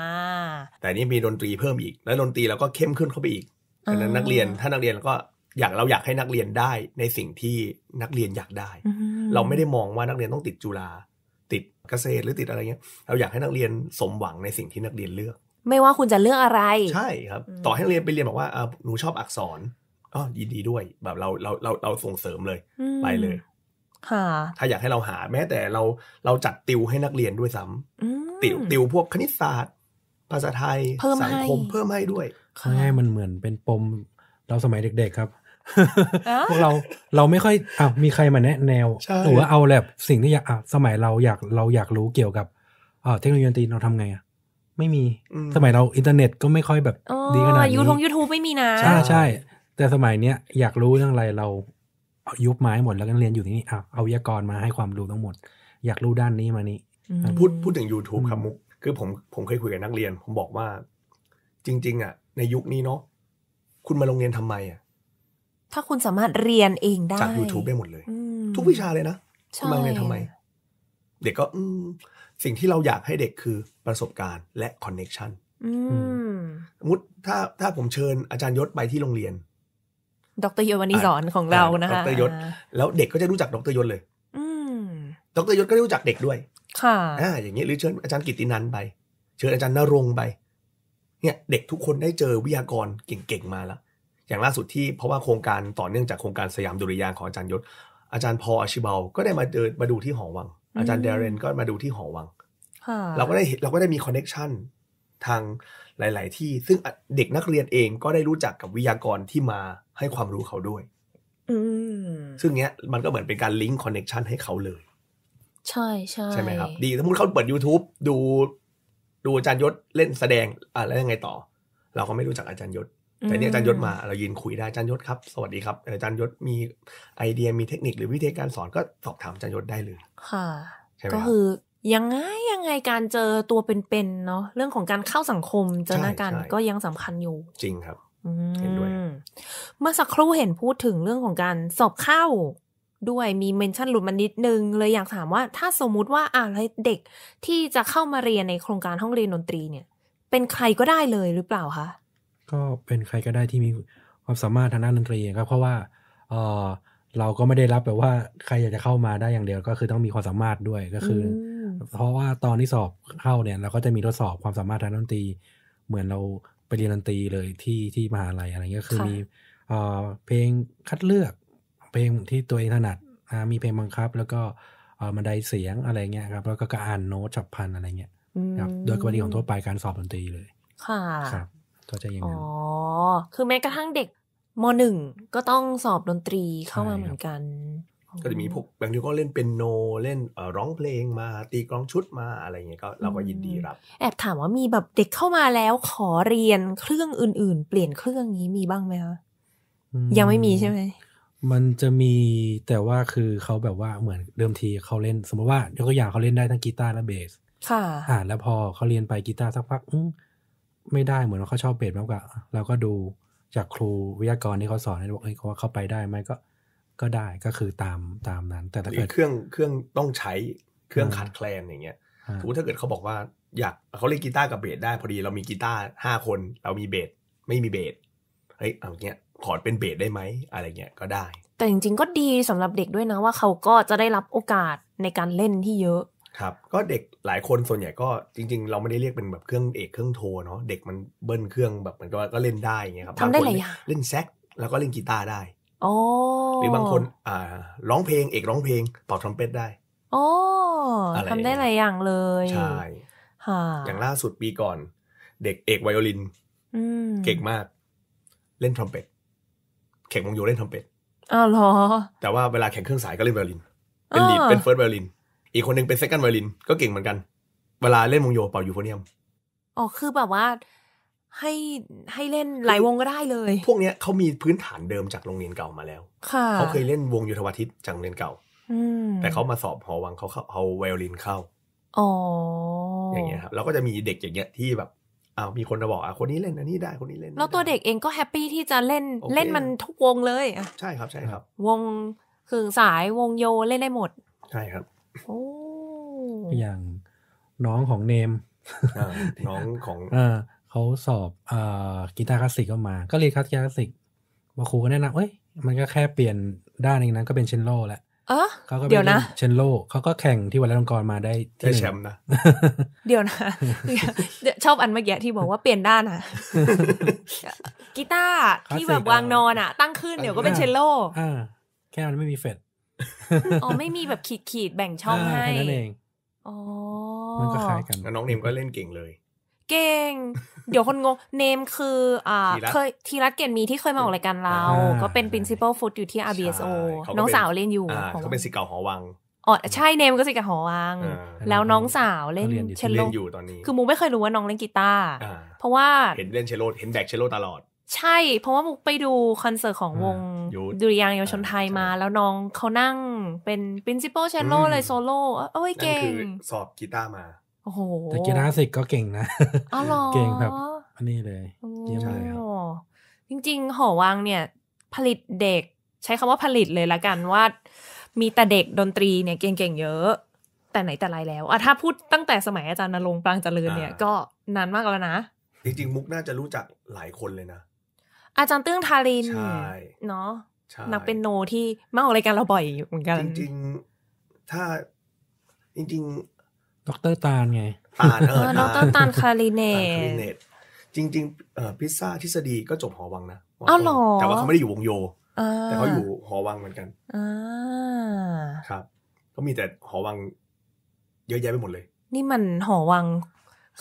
แต่นี่มีดนตรีเพิ่มอีก แล้วดนตรีเราก็เข้มขึ้นเข้าไปอีกดังนั้นนักเรียนถ้านักเรียนก็อยากเราอยากให้นักเรียนได้ในสิ่งที่นักเรียนอยากได้ เราไม่ได้มองว่านักเรียนต้องติดจุฬาติดเกษตรหรือติดอะไรเงี้ยเราอยากให้นักเรียนสมหวังในสิ่งที่นักเรียนเลือก ไม่ว่าคุณจะเลือกอะไร ใช่ครับ ต่อให้นักเรียนไปเรียนบอกว่าหนูชอบอักษรอ๋อยินดีด้วย แบบเราเราเราเราส่งเสริมเลย ไปเลย ค่ะ ถ้าอยากให้เราหาแม้แต่เราเราจัดติวให้นักเรียนด้วยซ้ำติวติวพวกคณิตศาสตร์ ภาษาไทยสังคมเพิ่มให้ด้วยใช่มันเหมือนเป็นปม เราสมัยเด็กๆครับพวกเราเราไม่ค่อยอ่ะมีใครมาแนะแนวหรือว่าเอาแบบสิ่งที่อยากอ่ะสมัยเราอยากเราอยากรู้เกี่ยวกับเทคโนโลยีดนตรีเราทำไงอ่ะไม่มีสมัยเราอินเทอร์เน็ต ก็ไม่ค่อยแบบดีขนาดนี้ยูทงยูทูบไม่มีนะใช่ใช่แต่สมัยเนี้ยอยากรู้เรื่องอะไรเรายุบไม้หมดแล้วก็เรียนอยู่ที่นี่อ่ะเอาวิทยากรมาให้ความรู้ทั้งหมด อยากรู้ด้านนี้มานี้พูดพูดถึง YouTube ครับมุกคือผมผมเคยคุยกับนักเรียน ผมบอกว่า จริงๆ อ่ะ ในยุคนี้เนาะคุณมาโรงเรียนทำไมอ่ะถ้าคุณสามารถเรียนเองได้จาก YouTube ได้หมดเลย ทุกวิชาเลยนะทุณมาเรียนทำไม เด็กก็สิ่งที่เราอยากให้เด็กคือประสบการณ์ และคอนเน็ชันสมมติถ้าถ้าผมเชิญอาจารย์ยศไปที่โรงเรียน ดรยศวันนี้สอนของเรานะคะดรยศแล้วเด็กก็จะรู้จักดรยศเลยดรยศก็รู้จักเด็กด้วย ค่ะ อ่าอย่างเงี้ยหรือเชิญอาจารย์กิตินันไป เชิญอาจารย์นรงไปเนี่ย เด็กทุกคนได้เจอวิทยากรเก่งๆมาแล้วอย่างล่าสุดที่เพราะว่าโครงการต่อเนื่องจากโครงการสยามดุริยางของอาจารย์ยศอาจารย์พออาชิเบลก็ได้มาเดินมาดูที่หอวัง อาจารย์เดเรนก็มาดูที่หอวังเราก็ได้เราก็ได้มีคอนเน็ชันทางหลาย ๆ ที่ซึ่งเด็กนักเรียนเองก็ได้รู้จักกับวิทยากรที่มาให้ความรู้เขาด้วยซึ่งเนี้ยมันก็เหมือนเป็นการลิงก์คอนเน็ชันให้เขาเลย ใช่ใช่ใช่ไหมครับดีสมมติเขาเปิด YouTube ดูดูอาจารย์ยศเล่นแสดงอ่ะแล้วยังไงต่อ เราก็ไม่รู้จักอาจารย์ยศแต่เนี่ยอาจารย์ยศมาเรายินคุยได้อาจารย์ยศครับสวัสดีครับอาจารย์ยศมีไอเดียมีเทคนิคหรือวิธีการสอนก็สอบถามอาจารย์ยศได้เลย ค่ะ ก็คือยังไงยังไงการเจอตัวเป็นๆเนาะเรื่องของการเข้าสังคมเจอหน้ากันก็ยังสำคัญอยู่ จริงครับเห็นด้วย เมื่อสักครู่เห็นพูดถึงเรื่องของการสอบเข้าด้วยมีเมนชั่นหลุดมานิดนึงเลยอยากถามว่าถ้าสมมุติว่าอะไรเด็กที่จะเข้ามาเรียนในโครงการห้องเรียนดนตรี เนี่ย เป็นใครก็ได้เลยหรือเปล่าคะก็เป็นใครก็ได้ที่มีความสามารถทางด้านดนตรีครับ เพราะว่า เออเราก็ไม่ได้รับแบบว่าใครอยากจะเข้ามาได้อย่างเดียวก็คือต้องมีความสามารถด้วยก็คือ เพราะว่าตอนที่สอบเข้าเนี่ยเราก็จะมีทดสอบความสามารถทางดนตรีเหมือนเราไปเรียนดนตรีเลยที่ที่มหาลัยอะไรเงี้ยคือมีเออเพลงคัดเลือก เพลงที่ตัวเองถนัดมีเพลงบังคับ แล้วก็มัไดเสียงอะไรเงี้ยครับ แล้วก็การอ่านโน้ตฉับพันอะไรเงี้ยครับโดยกรณีของทั่วไปการสอบดนตรีเลย ค่ะครับก็จะอย่างนั้นอ๋อ คือแม้กระทั่งเด็กมหนึ่งก็ต้องสอบดนตรีเข้ามาเหมือนกัน ก็จะมีพวกบางทีก็เล่นเป็นโนเล่นร้องเพลงมาตีกลองชุดมาอะไรเงี้ยก็เราก็ยินดีรับ แอบถามว่ามีแบบเด็กเข้ามาแล้วขอเรียนเครื่องอื่น ๆ เปลี่ยนเครื่องนี้มีบ้างไหมคะยังไม่มีใช่ไหมมันจะมีแต่ว่าคือเขาแบบว่าเหมือนเดิมทีเขาเล่นสมมติว่ายกตัวอย่างเขาเล่นได้ทั้งกีตาร์และเบส ค่ะอ่าแล้วพอเขาเรียนไปกีตาร์สักพักอืไม่ได้เหมือนว่าเขาชอบเบสมากกว่าเราก็ดูจากครูวิทยากรที่เขาสอนให้บอกเฮ้ยว่าเขาไปได้ไหมก็ ก็ได้ก็คือตามตามนั้นแต่ถ้าเกิดเครื่องเครื่องต้องใช้เครื่องขัดแคลนอย่างเงี้ยสมมติถ้าเกิดเขาบอกว่าอยากเขาเล่นกีตาร์กับเบสได้พอดีเรามีกีตาร์ห้าคนเรามีเบสไม่มีเบสเฮ้ยเอาเงี้ยขอดเป็นเบสได้ไหมอะไรเงี้ยก็ได้ แต่จริงๆก็ดีสำหรับเด็กด้วยนะว่าเขาก็จะได้รับโอกาสในการเล่นที่เยอะครับก็เด็กหลายคนส่วนใหญ่ก็จริงๆเราไม่ได้เรียกเป็นแบบเครื่องเอกเครื่องโทเนาะเด็กมันเบิ้ลเครื่องแบบมันก็ก็เล่นได้เงี้ยครับทำได้หลายอย่างเล่นแซกแล้วก็เล่นกีตาร์ได้อหรือบางคนอ่า ร้องเพลงเอกร้องเพลงเป่าทรัมเป็ตได้โออทำได้หลายอย่างเลยใช่อย่างล่าสุดปีก่อน เด็กเอกไวโอลินเก่งมาก เล่นทรัมเป็ตแข่งวงโยเล่นทรัมเป็ตอ้าวเหรอแต่ว่าเวลาแข่งเครื่องสายก็เล่นไวโอลินเป็นลีดเป็นเฟิร์สไวโอลินอีกคนนึงเป็นเซคันด์ไวลินก็เก่งเหมือนกัน เวลาเล่นวงโยเป่ายูโฟเนียมอ๋อคือแบบว่าให้ให้เล่นหลายวงก็ได้เลย พวกเนี้ยเขามีพื้นฐานเดิมจากโรงเรียนเก่ามาแล้วเขาเคยเล่นวงยุทธวัทิตจากโรงเรียนเก่าแต่เขามาสอบหอวังเขาเขาเอาไวโอลินเข้าอ๋ออย่างเงี้ยครับเราก็จะมีเด็กอย่างเงี้ยที่แบบอ้าวมีคนมาบอกอ่ะคนนี้เล่นอันนี้ได้คนนี้เล่นแล้วตัวเด็กเองก็แฮปปี้ที่จะเล่นเล่นมันทุกวงเลยใช่ครับใช่ครับ วงคือสายวงโยเล่นได้หมด ใช่ครับอย่างน้องของเนมน้องของเขาสอบอกีตาร์คลาสสิกเข้ามา ก็เรียนคลาสสิกคลาสสิกครูก็แนะนำเอ้ย มันก็แค่เปลี่ยนด้านเองนั้น ก็เป็นเชนโลแล้วเขาก็เป็นเชนโลเขาก็แข่งที่วันแรกองกรมาได้ได้แชมป์นะ เดี๋ยวนะชอบอันเมื่อกี้ที่บอกว่าเปลี่ยนด้านอ่ะ กีตาร์ที่แบบวางนอนอ่ะ ตั้งขึ้นเดี๋ยวก็เป็นเชนโลแค่มันไม่มีเฟดอ๋อ ไม่มีแบบขีดขีดแบ่งช่องให้นั่นเองอ๋อมันก็คล้ายกันน้องเนมก็เล่นเก่งเลย เก่ง เดี๋ยวคนงงเนมคือ อ่าเคยทีรัตเกียรมีที่เคยมาออกรายการเรา ก็เป็น principal food อยู่ที่ RBSO น้องสาวเล่นอยู่ เขาเป็นสิเก่าหอวังอ๋อใช่ เนมก็สิกาบหอวัง แล้วน้องสาวเล่นเชลโลอยู่ตอนนี้คือมูไม่เคยรู้ว่าน้องเล่นกีตาร์ เพราะว่า เห็นเล่นเชลโลเห็นแบกเชลโลตลอดใช่ เพราะว่ามุกไปดูคอนเสิร์ตของวงดุริยางเยาวชนไทยมา แล้วน้องเขานั่งเป็น principal cello เลยโซโล่โอ้ยเก่ง สอบกีตาร์มา โอ้โห แต่กีตาร์สิกก็เก่งนะออหรอ เก่งแบบ อันนี้เลยเยี่ยมเลยครับ จริง ๆ หอวังเนี่ย ผลิตเด็กใช้คำว่าผลิตเลยละกันว่า มีแต่เด็กดนตรีเนี่ย เก่ง ๆ เยอะ แต่ไหนแต่ไรแล้วอะถ้าพูดตั้งแต่สมัยอาจารย์นรงค์ปรางเจริญเนี่ยก็นานมากแล้วนะ จริงๆ มุกน่าจะรู้จักหลายคนเลยนะอาจารย์ตื้งทารินเนาะนักเป็นโนที่มาออกรายการเราบ่อยเหมือนกัน จริงๆ ถ้าจริง ๆดรตาลไงตาลเออดรตาลคารินเนตจริง ๆเอพิซซ่าทฤษฎีก็จบหอวังนะอ้าวหรอ แต่ว่าเขาไม่ได้อยู่วงโยแต่เขาอยู่หอวังเหมือนกันอครับ ก็มีแต่หอวังเยอะแยะไปหมดเลย นี่มันหอวัง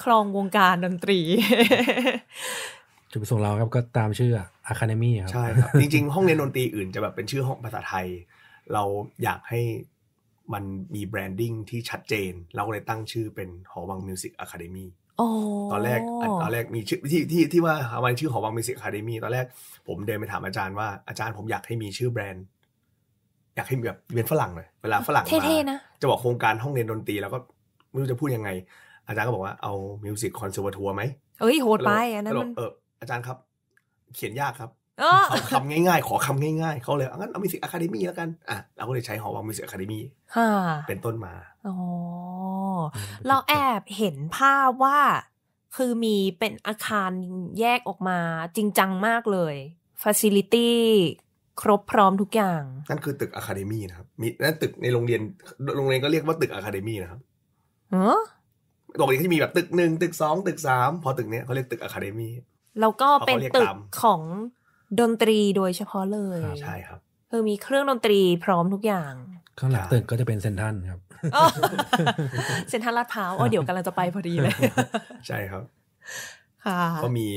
คลองวงการดนตรีุดประสงค์เราครับก็ตามชื่ออะคาเดมี่ครับ ใช่ครับจริง ๆห้องเรียนดนตรีอื่นจะแบบเป็นชื่อห้องภาษาไทย เราอยากให้มันมีแบรนดิ้งที่ชัดเจนเราก็เลยตั้งชื่อเป็นหอวังมิวสิกอะคาเดมี่ตอนแรกตอนแรกมีชื่อที่ที่ที่ว่าทำไมชื่อหอวังมิวสิกอะคาเดมี่ตอนแรกผมเดินไปถามอาจารย์ว่าอาจารย์ผมอยากให้มีชื่อแบรนด์อยากให้แบบเป็นฝรั่งเลยเวลาฝรั่งมาจะบอกโครงการห้องเรียนดนตรีแล้วก็ไม่รู้จะพูดยังไง อาจารย์ก็บอกว่าเอามิวสิกคอนเสิร์ตทัวร์ไหมเอ้ยโหดไปอันนั้นเอนอาจารย์ครับ เขียนยากครับคำง่ายๆ ขอคำง่ายๆเขาเลยงั้นเอามิสิกอะคาเดมีแล้วกัน อ่ะเราก็เลยใช้หอวังมิสิกอะคาเดมีเป็นต้นมาอ๋อเราแอบเห็นภาพว่า คือมีเป็นอาคารแยกออกมา จริงจังมากเลยฟัซิลิตี้ครบพร้อมทุกอย่าง นั่นคือตึกอะคาเดมีนะครับ มีนั่นตึกในโรงเรียนโรงเรียนก็เรียกว่าตึกอะคาเดมีนะครับเออปกติเขาจะมีแบบตึกหนึ่งตึกสองตึกสามพอตึกเนี้ยเขาเรียกตึกอะคาเดมี่แล้วก็เป็นตึกของดนตรีโดยเฉพาะเลย ใช่ครับคือมีเครื่องดนตรีพร้อมทุกอย่างข้างหลังตึกก็จะเป็นเซนทันครับเซนทันลาดพร้าวอ๋อเดี๋ยวกันเราจะไปพอดีเลย ใช่ครับก็มี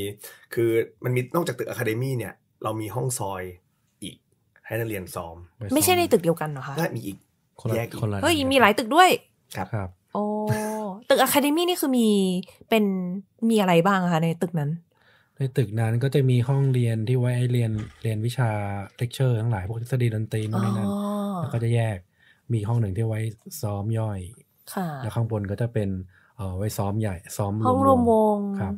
คือมันมีนอกจากตึกอะคาเดมี่เนี่ย เรามีห้องซอยอีกให้นักเรียนซ้อม ไม่ใช่ในตึกเดียวกันเหรอคะได้มีอีกแยกอีกเฮ้ยมีหลายตึกด้วยครับครับ โอ้ตึกอะคาเดมี่นี่คือมีเป็นมีอะไรบ้างคะในตึกนั้นในตึกนั้นก็จะมีห้องเรียนที่ไว้เรียนเรียนวิชาเลคเชอร์ทั้งหลายพวกทฤษฎีดนตรีนู่นนี่นั่นแล้วก็จะแยกมีห้องหนึ่งที่ไว้ซ้อมย่อยแล้วข้างบนก็จะเป็นเออไว้ซ้อมใหญ่ซ้อมห้องรวมวงครับ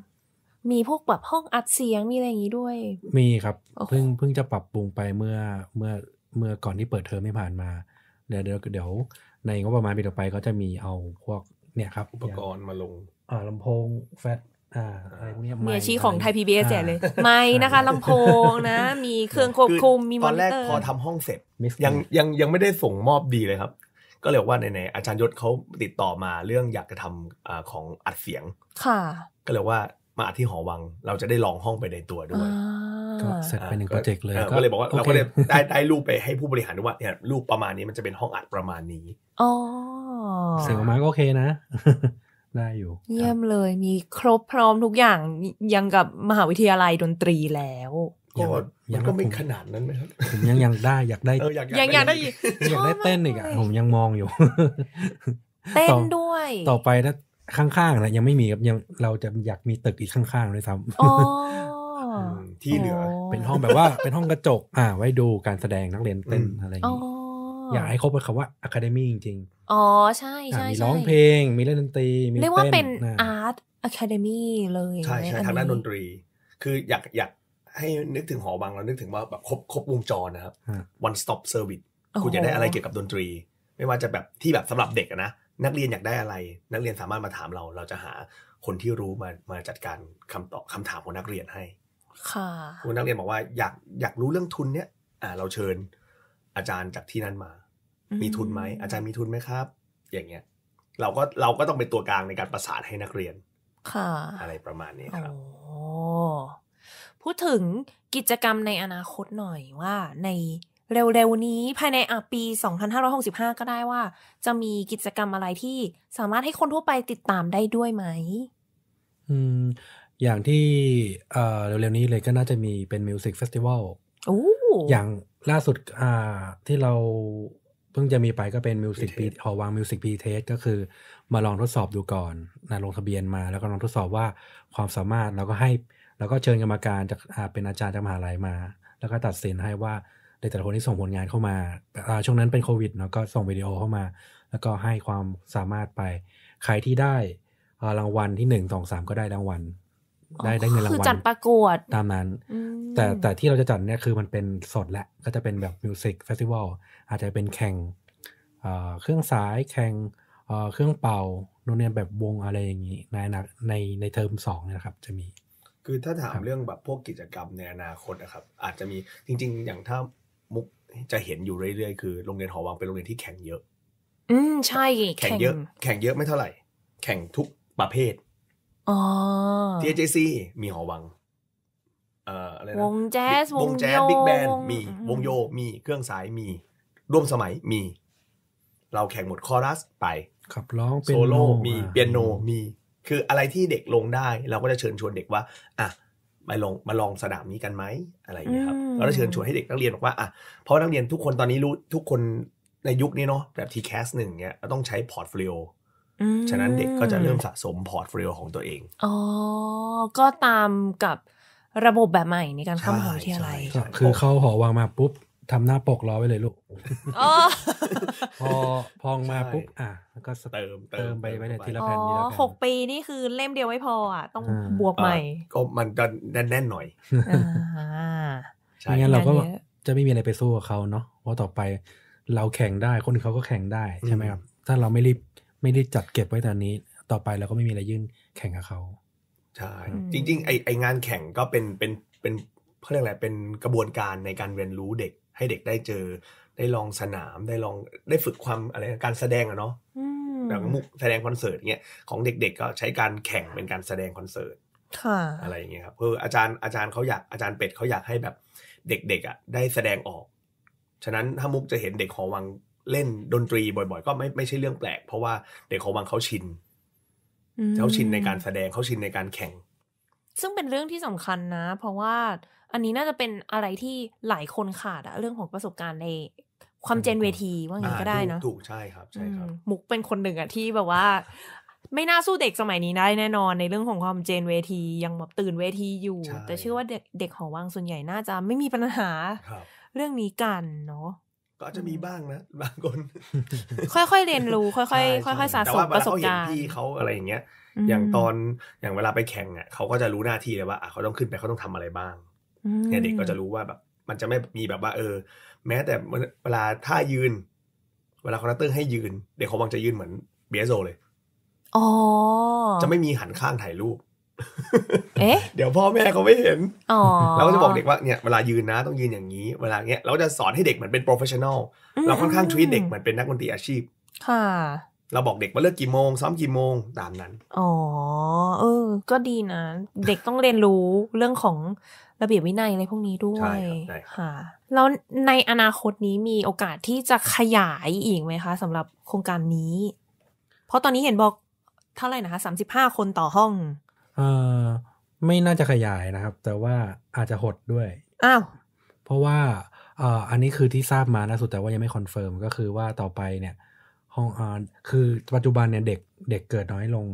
มีพวกแบบห้องอัดเสียงมีอะไรอย่างนี้ด้วย มีครับ เพิ่งเพิ่งจะปรับปรุงไปเมื่อเมื่อเมื่อก่อนที่เปิดเทอมไม่ผ่านมาเดี๋ยวเดี๋ยวเดี๋ยวในงบประมาณปีต่อไปก็จะมีเอาพวกเนี่ยครับ อุปกรณ์มาลงอ่าลำโพงแฟตอะไรพวกนี้เียชี้ของไทยพีบีเอสจเลย ไม่นะคะลำโพงนะ มีเครื่องควบคุมมีมอนิเตอร์ตอนแรกพอทำห้องเสร็จยังยังยังไม่ได้ส่งมอบดีเลยครับ ก็เลยว่าในในอาจารย์ยศเขาติดต่อมาเรื่องอยากจะทำของอัดเสียง ค่ะ ก็เลยว่ามาที่หอวังเราจะได้ลองห้องไปในตัวด้วยเสร็จไปหนึ่งโปรเจกต์เลยก็เลยบอกว่าเราก็เลยได้ได้รูปไปให้ผู้บริหารดูว่าเนี่ย รูปประมาณนี้มันจะเป็นห้องอัดประมาณนี้อ๋อเสียงออกมาก็โอเคนะได้อยู่เยี่ยมเลยมีครบพร้อมทุกอย่างยังกับมหาวิทยาลัยดนตรีแล้วก็ยังก็ไม่ขนาดนั้นไหมครับผมยังยังได้อยากได้อยังอยากได้ อยากได้เต้นอีกอ่ะผมยังมองอยู่เต้นด้วย ต่อไปถ้าข้างๆนะยังไม่มีครับยังเราจะอยากมีตึกอีกข้างๆด้วยซ้ำที่เหลือ เป็นห้องแบบว่าเป็นห้องกระจก อ่าไว้ดูการแสดงนักเรียนเต้นอะไรอย่างนี้อยากให้ครบกับคำว่าอะคาเดมี่จริงๆ อ๋อ ใช่ใช่ใมีร้องเพลง มีเล่นดนตรีมีเนเรียกว่าเป็นอาร์ตอะคาเดมี่เลยใช่ใช่ทางด้านดนตรี คืออยากอยากให้นึกถึงหอบางเรานึกถึงว่าแบบครบ ครบวงจรนะครับ one stop service คุณอยากได้อะไรเกี่ยวกับดนตรี ไม่ว่าจะแบบที่แบบสำหรับเด็กนะ นักเรียนอยากได้อะไร นักเรียนสามารถมาถามเราเราจะหาคนที่รู้มามาจัดการคำตอบคาถามของนักเรียนให้ ค่ะ คุณนักเรียนบอกว่าอยากอยากรู้เรื่องทุนเนี้ยอ่า เราเชิญอาจารย์จากที่นั่นมา มีทุนไหม อาจารย์มีทุนไหมครับ อย่างเงี้ย เราก็เราก็ต้องเป็นตัวกลางในการประสานให้นักเรียน ค่ะ อะไรประมาณนี้ครับพูดถึงกิจกรรมในอนาคตหน่อยว่า ในเร็ว ๆ นี้ภายในปี 2565 ก็ได้ว่า จะมีกิจกรรมอะไรที่สามารถให้คนทั่วไปติดตามได้ด้วยไหม อืม อย่างที่เร็วๆนี้เลยก็น่าจะมีเป็นมิวสิกเฟสติวัลอย่างล่าสุดอ่าที่เรา เพิ่งจะมีไปก็เป็นมิวสิกปีหอวังมิวสิกปีเทสก็คือมาลองทดสอบดูก่อนนะลงทะเบียนมา แล้วก็ลองทดสอบว่าความสามารถเราก็ให้แล้วก็เชิญกรรมการจากเป็นอาจารย์จากมหาลัยมา แล้วก็ตัดสินให้ว่าในแต่ละคนที่ส่งผลงานเข้ามาช่วงนั้นเป็นโควิดเนาะก็ส่งวิดีโอเข้ามา แล้วก็ให้ความสามารถไป ใครที่ได้รางวัลที่หนึ่งสองสามก็ได้รางวัลได้ได้เงินรางวัลคือจัดประกวดตามนั้นแต่แต่ที่เราจะจัดเนี่ยคือมันเป็นสดแหละก็จะเป็นแบบมิวสิกเฟสติวัลอาจจะเป็นแข่ง เครื่องสายแข่งเครื่องเป่าโนเนียนแบบวงอะไรอย่างนี้ ในในในเทอมสองนะครับ จะมี คือถ้าถามเรื่องแบบพวกกิจกรรมในอนาคตนะครับ อาจจะมีจริง ๆ อย่างถ้ามุกจะเห็นอยู่เรื่อยๆ คือ โรงเรียนหอวังเป็นโรงเรียนที่แข่งเยอะอืมใช่ แข่งเยอะ แข่งเยอะไม่เท่าไหร่ แข่งทุกประเภท TJC มีหอวังเอ่ออะไรนะวงแจ๊สวงแจ๊สบิ๊กแบนมีวงโยมีเครื่องสายมีร่วมสมัยมี เราแข่งหมดคอรัสไปขับร้องโซโล่มีเปียโนมี คืออะไรที่เด็กลงได้ เราก็จะเชิญชวนเด็กว่าอ่ะมาลองมาลองสนามนี้กันไหมอะไรอย่างเงี้ยครับเราจะเชิญชวนให้เด็กนักเรียนบอกว่าอ่ะเพราะนักเรียนทุกคนตอนนี้รู้ทุกคนในยุคนี้เนาะแบบทีแคสหนึ่งเนี้ยต้องใช้พอร์ตโฟลิโอฉะนั้นเด็กก็จะเริ่มสะสมพอร์ตโฟลิโอของตัวเอง อ๋อ ก็ตามกับระบบแบบใหม่ในการเข้ามหาวิทยาลัยคือเข้าหอวางมาปุ๊บทำหน้าปกล้อไว้เลยลูกพอพองมาปุ๊บอ่ะแล้วก็เติมเติมไปไปเลยทีละแผ่นทีละแผ่นหกปีนี่คือเล่มเดียวไม่พออ่ะ ต้องบวกใหม่ ก็มันจะแน่น ๆ หน่อยใช่งั้นเราก็จะไม่มีอะไรไปสู้กับเขาเนาะเพราะต่อไปเราแข่งได้คนอื่นเขาก็แข่งได้ใช่ไหมครับ ถ้าเราไม่รีบไม่ได้จัดเก็บไว้ตอนนี้ ต่อไปเราก็ไม่มีอะไรยื่นแข่งกับเขา ใช่ จริงๆ ไอไองานแข่งก็เป็นเป็นเป็นเขาเรียกอะไร เป็นกระบวนการในการเรียนรู้เด็กให้เด็กได้เจอ ได้ลองสนาม ได้ลองได้ฝึกความอะไร การแสดงอะเนาะแบบมุกแสดงคอนเสิร์ตเงี้ยของเด็กๆก็ใช้การแข่งเป็นการแสดงคอนเสิร์ตอะไรอย่างเงี้ยครับเอออาจารย์อาจารย์เขาอยากอาจารย์เป็ดเขาอยากให้แบบเด็กๆอ่ะได้แสดงออก ฉะนั้นถ้ามุกจะเห็นเด็กหอวังเล่นดนตรีบ่อยๆ ก็ไม่ไม่ใช่เรื่องแปลกเพราะว่าเด็กของวังเขาชินเขาชินในการแสดงเขาชินในการแข่งซึ่งเป็นเรื่องที่สำคัญนะเพราะว่าอันนี้น่าจะเป็นอะไรที่หลายคนขาดอะเรื่องของประสบการณ์ในความเจนเวทีว่างี้ก็ได้นะถูกใช่ครับ ใช่ครับมุกเป็นคนหนึ่งอะที่แบบว่า ไม่น่าสู้เด็กสมัยนี้ได้แน่นอน ในเรื่องของความเจนเวทียังแบบตื่นเวทีอยู่ แต่เชื่อว่าเด็กเด็กหอวังส่วนใหญ่น่าจะไม่มีปัญหาเรื่องนี้กันเนาะก็จะมีบ้างนะบางคน ค่อยๆเรียนรู้ค่อยๆค่อยๆสะสมประสบการณ์ที่เขาอะไรอย่างเงี้ยอย่างตอนอย่างเวลาไปแข่งอ่ะเขาก็จะรู้หน้าที่เลยว่าเขาต้องขึ้นไปเขาต้องทำอะไรบ้างเนี่ยเด็กก็จะรู้ว่าแบบ มันจะไม่มีแบบว่าเออ แม้แต่เวลาท่ายืน เวลาคอนเตอร์ให้ยืนเด็กเขาบางจะยืนเหมือนเบียโซเลยอ๋อจะไม่มีหันข้างถ่ายรูปเอ๊ะเดี๋ยวพ่อแม่เขาไม่เห็นเราก็จะบอกเด็กว่าเนี่ยเวลายืนนะต้องยืนอย่างนี้เวลาเนี้ยเราจะสอนให้เด็กเหมือนเป็นโปรเฟชชั่นอลเราค่อนข้างทวีตเด็กเหมือนเป็นนักดนตรีอาชีพ ค่ะ เราบอกเด็กว่าเลิกกี่โมง ซ้อมกี่โมงตามนั้น อ๋อเออ ก็ดีนะ เด็กต้องเรียนรู้เรื่องของระเบียบวินัยอะไรพวกนี้ด้วยค่ะ แล้วในอนาคตนี้มีโอกาสที่จะขยายอีกไหมคะสำหรับโครงการนี้ เพราะตอนนี้เห็นบอกเท่าไหร่นะคะสามสิบห้าคนต่อห้องเอ่อไม่น่าจะขยายนะครับ แต่ว่าอาจจะหดด้วย อ้าวเพราะว่าเอ่ออันนี้คือที่ทราบมานาสุดแต่ว่ายังไม่คอนเฟิร์มก็คือว่าต่อไปเนี่ย ห้องอ่าคือปัจจุบันเนี่ยเด็กเด็กเกิดน้อยลง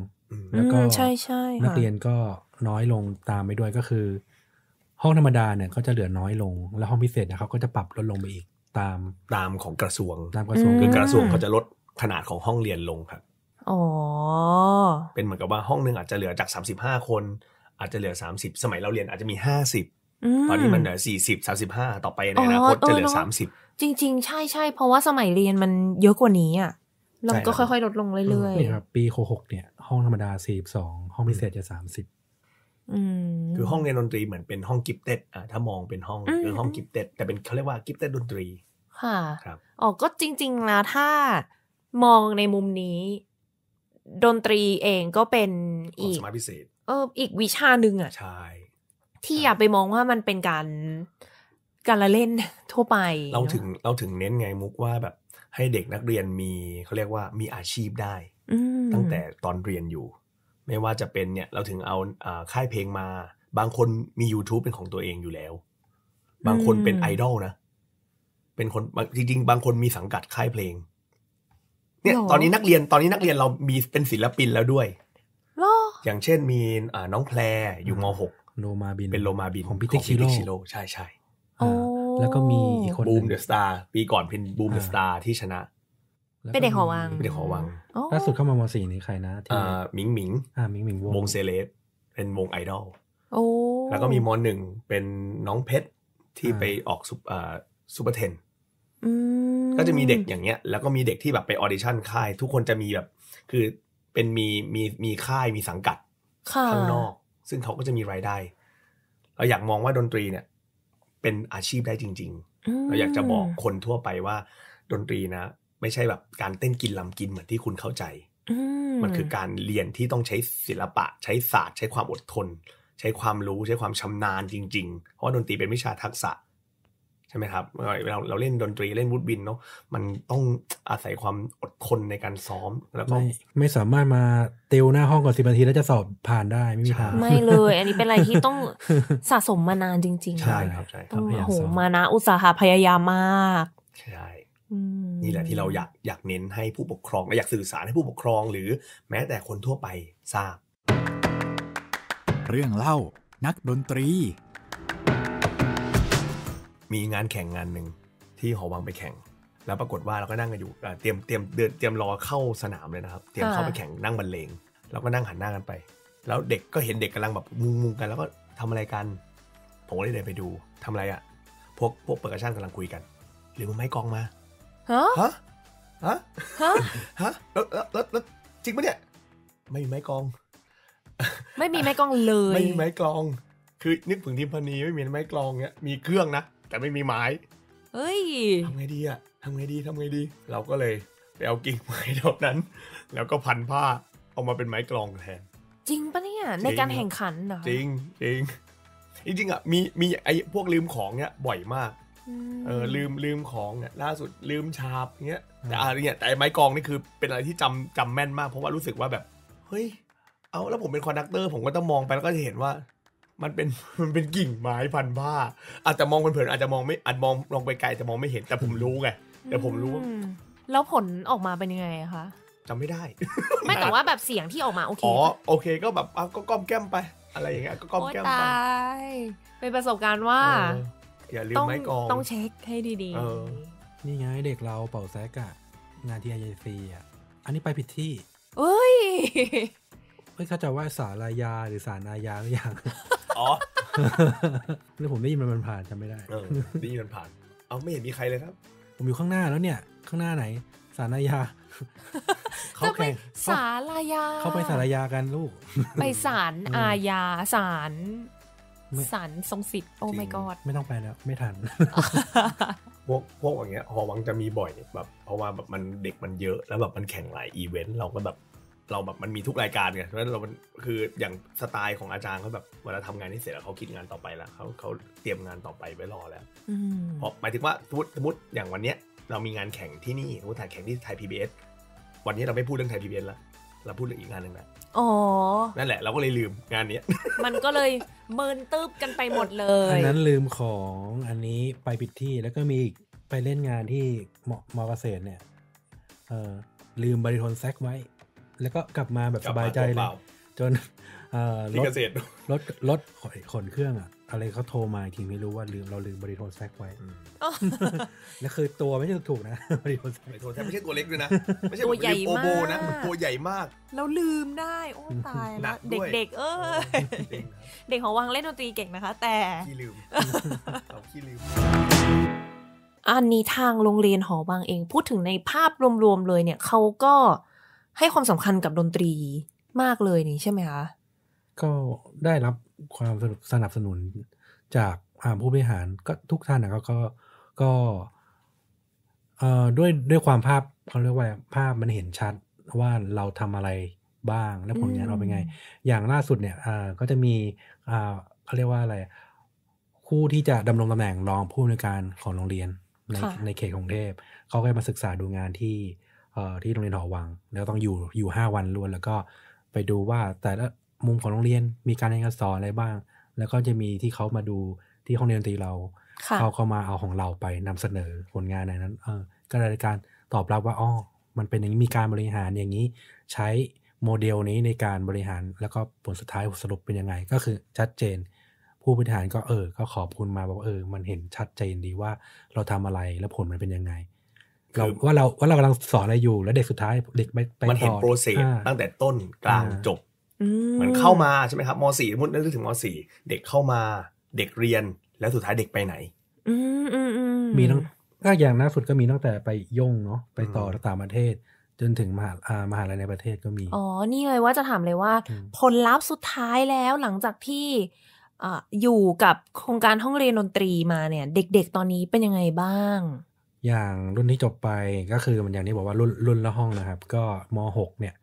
แล้วก็ใช่ใช่นักเรียนก็น้อยลงตามไปด้วยก็คือ ห้องธรรมดาเนี่ยก็จะเหลือน้อยลง แล้วห้องพิเศษเนี่ยเขาก็จะปรับลดลงไปอีกตามตามของกระทรวงตามกระทรวงคือกระทรวงเขาจะลดขนาดของห้องเรียนลงครับอ เป็นเหมือนกับว่าห้องหนึ่งอาจจะเหลือจาก35คน อาจจะเหลือ30สมัยเราเรียนอาจจะมี50ตอนนี้มันเหลือสสสสี่ิิบาบห้าต่อไปในอนาคตจะเหลือสสามิบจริง ๆ ใช่ใช่เพราะว่าสมัยเรียนมันเยอะกว่านี้อ่ะเราก็ค่อยๆลดลงเรื่อยๆนี่ครับปีโคหกเนี่ย ห้องธรรมดาสสี่องห้องพิเศษจะสสามิบคือห้องเรียนดนตรีเหมือนเป็นห้องกิฟเต็ดอ่าถ้ามองเป็นห้องคือห้องกิฟเต็ดแต่เป็นเขาเรียกว่ากิฟเต็ดดนตรี ค่ะครับอ๋อก็จริงๆแล้วถ้ามองในมุมนี้ดนตรีเองก็เป็นอีกพิเศษเอออีกวิชาหนึ่งอ่ะใช่ ที่อย่าไปมองว่ามันเป็นการการละเล่นทั่วไป เราถึงเราถึงเน้นไงมุกว่าแบบ ให้เด็กนักเรียนมีเขาเรียกว่ามีอาชีพได้ตั้งแต่ตอนเรียนอยู่ ไม่ว่าจะเป็นเนี่ย เราถึงเอาค่ายเพลงมา บางคนมี YouTube เป็นของตัวเองอยู่แล้ว บางคนเป็นไอดอลนะเป็นคนจริงๆ บางคนมีสังกัดค่ายเพลงี่ยตอนนี้นักเรียนตอนนี้นักเรียนเรามีเป็นศิลปินแล้วด้วยอย่างเช่นมีน้องแพรอยู่ม .6 โลมาบิน เป็นโลมาบินของพิติชิโร่ใช่ใช่แล้วก็มีอีกคนบูมเดอะสตาร์ปีก่อนเป็นบูมเดอะสตาร์ที่ชนะ เป็นเด็กหอวังเป็นเด็กหอวังล่าสุดเข้ามามสี่นี่ใครนะที่มิงมิงอ่ามิงมิงวงเซเลสเป็นวงไอดอลแล้วก็มีมหนึ่งเป็นน้องเพชร ที่ไปออกซุปซูเปอร์เทนก็จะมีเด็กอย่างเงี้ยแล้วก็มีเด็กที่แบบไปออเดชั่นค่ายทุกคนจะมีแบบ คือเป็นมีมีมีค่ายมีสังกัด ข้างนอก ซึ่งเขาก็จะมีรายได้ เราอยากมองว่าดนตรีเนี่ย เป็นอาชีพได้จริงๆเราอยากจะบอกคนทั่วไปว่า ดนตรีนะ ไม่ใช่แบบการเต้นกินลำกินเหมือนที่คุณเข้าใจมันคือการเรียนที่ต้องใช้ศิลปะ ใช้ศาสตร์ ใช้ความอดทน ใช้ความรู้ใช้ความชำนาญจริง ๆ เพราะดนตรีเป็นวิชาทักษะใช่ไหมครับเราเราเล่นดนตรีเล่นวูดบินเนาะมันต้องอาศัยความอดทนในการซ้อม แล้วก็ไม่สามารถมาเติวหน้าห้องก่อนสิบนาทีแล้วจะสอบผ่านได้ไม่มีทางไม่เลยอันนี้เป็นอะไรที่ต้องสะสมมานานจริงๆใช่ครับใช่ครับโหมานะอุตสาหะพยายามมาก ใช่นี่แหละที่เราอยากอยากเน้นให้ผู้ปกครองและอยากสื่อสารให้ผู้ปกครอง หรือแม้แต่คนทั่วไปทราบ เรื่องเล่านักดนตรีมีงานแข่งงานหนึ่งที่หอวังไปแข่งแล้วปรากฏว่าเราก็นั่งกันอยู่เตรียมเตรียมเดินเตรียมรอเข้าสนามเลยนะครับเตรียมเข้าไปแข่งนั่งบรรเลงเราก็นั่งหันหน้ากันไป แล้วเด็กก็เห็นเด็กกาลังแบบมุงมุงกันแล้วก็ทำอะไรกัน ผมก็เลยเดินไปดู ทำอะไรอ่ะพวกพวกเปิดกระชั่นกำลังคุยกัน หรือมึงไม้กองมาฮะฮะฮะฮะแล้วแล้วแล้วจริงปะเนี่ยไม่มีไม้กอง ไม่มีไม้กองเลยไม่มีไม้กองคือนึกถึงทีมพนีไม่มีไม้กลองเนี้ยมีเครื่องนะแต่ไม่มีไม้ เฮ้ยทำไงดีอะ ทำไงดีทำไงดี เราก็เลยไปเอากิ่งไม้ดอกนั้น แล้วก็พันผ้าเอามาเป็นไม้กลองแทน จริงปะเนี่ยในการแข่งขันเหรอจริงจริงจริงอ่ะมีมีไอ้พวกลืมของเนี้ยบ่อยมาก เออลืมลืมของเนี่ยล่าสุดลืมชาบเงี้ยแต่อะไรเนี้ยแต่ไม้กองนี่คือเป็นอะไรที่จำจำแม่นมากเพราะว่ารู้สึกว่าแบบ เฮ้ย เอาแล้วผมเป็นคอนดักเตอร์ผมก็ต้องมองไปแล้วก็จะเห็นว่ามันเป็นมันเป็นกิ่งไม้พันผ้า อาจจะมองเผินๆอาจจะมองไม่อาจมองลองไปไกลจะมองไม่เห็นแต่ผมรู้ไงแต่ผมรู้แล้วผลออกมาเป็นยังไงคะจำไม่ได้ไม่แต่ว่าแบบเสียงที่ออกมาโอเคอ๋อโอเคก็แบบเอาก็ก้อมแก้มไป อะไรอย่างเงี้ยก็ก้อมแก้มไปายเป็นประสบการณ์ว่าอย่าลืมไม้กองต้องเช็คให้ดีๆนี่ไงเด็กเราเป่าแซกอะงานที่ไอฟีอะอันนี้ไปผิดที่เอ้ยเฮ้ยเข้าใจว่าสารายาหรือสารอาญาหรือยังอ๋อืลองผมได้ยินมันผ่านจำไม่ได้ได้ยินมันผ่านเอาไม่เห็นมีใครเลยครับ ผมอยู่ข้างหน้าแล้วเนี่ย ข้างหน้าไหนสารายา เขาไปสารายาเขาไปสารายากันลูก ไปสารอาญาสารสารทรงสิทธิ์โอ้ไม่กอดไม่ต้องไปแล้วไม่ทันพวกพวกอย่างเงี้ยหอวังจะมีบ่อยแบบ เพราะว่าแบบมันเด็กมันเยอะ แล้วแบบมันแข่งหลายอีเวนต์เราก็แบบเราแบบมันมีทุกรายการไง เพราะฉะนั้นเรานคืออย่างสไตล์ของอาจารย์เขาแบบ เวลาทำงานที่เสร็จแล้วเขาคิดงานต่อไปแล้วเขาเขาเตรียมงานต่อไปไว้รอแล้วเพราะหมายถึงว่าสมมติสมมติอย่างวันเนี้ยเรามีงานแข่งที่นี่สมมติถ่ายแข่งที่ไทยพีบีเอสวันนี้เราไม่พูดเรื่องไทยพีบีเอสละเราพูดเรื่องอีกงานหนึ่งนะอ๋อ นั่นแหละเราก็เลยลืมงานเนี้ยมันก็เลยเมินตืบกันไปหมดเลยอันนั้นลืมของอันนี้ไปผิดที่แล้วก็มีอีกไปเล่นงานที่มมอเกษตรเนี่ยเออลืมบริทนแซกไว้แล้วก็กลับมาแบบสบายใจเลยจนรถรถรถขนเครื่องอะอะไรเขาโทรมาทีไม่รู้ว่าลืมเราลืมบริโทรแซกไว้แล้วคือตัวไม่ใช่ถูกนะบริโทรแซกทกไม่ใช่ตัวเล็กด้วยนะ ไม่ใช่ตัวใหญ่โอโบนะมันตัวใหญ่มาก เราลืมได้โอ้ตายะเด็กเด็กเออเด็กของวังเล่นดนตรีเก่งนะคะแต่ขี้ลืมเอาขี้ลืมอันนี้ทางโรงเรียนหอวังเอง พูดถึงในภาพรวมๆเลยเนี่ยเขาก็ให้ความสำคัญกับดนตรีมากเลยนี่ใช่ไหมคะ ก็ได้รับความสนับสนุนจากผู้บริหารก็ทุกท่านนะก็ก็ก็ด้วยด้วยความภาพเขาเรียกว่าภาพมันเห็นชัด ว่าเราทำอะไรบ้าง และผลงานเราเป็นไง อย่างล่าสุดเนี่ยก็จะมีเขาเรียกว่าอะไรผู้ที่จะดำรงตำแหน่งรองผู้อำนวยการของโรงเรียน ในในเขตกรุงเทพ เขาก็มาศึกษาดูงานที่ที่โรงเรียนหอวังแล้วต้องอยู่อยู่ห้าวันล้วน แล้วก็ไปดูว่าแต่ละมุมของโรงเรียนมีการเรียนการสอนอะไรบ้าง แล้วก็จะมีที่เขามาดูที่ห้องเรียนตีเรา เขาเข้ามาเอาของเราไปนำเสนอผลงานในนั้น เออก็เลยการตอบรับว่าอ๋อมันเป็นอย่างนี้มีการบริหารอย่างนี้ ใช้โมเดลนี้ในการบริหารแล้วก็ผลสุดท้ายสรุปเป็นยังไง ก็คือชัดเจน ผู้บริหารก็เออ ก็ขอบคุณมาบอกเออมันเห็นชัดเจนดีว่าเราทำอะไรและผลมันเป็นยังไงเราว่าเราว่าเรากำลังสอนอะไรอยู่ แล้วเด็กสุดท้ายเด็กไปมันเห็นโปรเซสตั้งแต่ต้นกลางจบเหมือนเข้ามาใช่ไหมครับมสี่มุดนึกถึงมสี่เด็กเข้ามาเด็กเรียนแล้วสุดท้ายเด็กไปไหนมีตั้งก็อย่างน่าสุดก็มีตั้งแต่ไปย่งเนาะไปต่อต่างประเทศ จนถึงมหาอ่ามหาลัยในประเทศก็มี อ๋อนี่เลยว่าจะถามเลยว่าผลลัพธ์สุดท้ายแล้วหลังจากที่ อยู่กับโครงการห้องเรียนดนตรีมาเนี่ย เด็กๆตอนนี้เป็นยังไงบ้างอย่างรุ่นที่จบไปก็คือมันอย่างที่บอกว่ารุ่นรุ่นละห้องนะครับ ก็มหกเนี่ย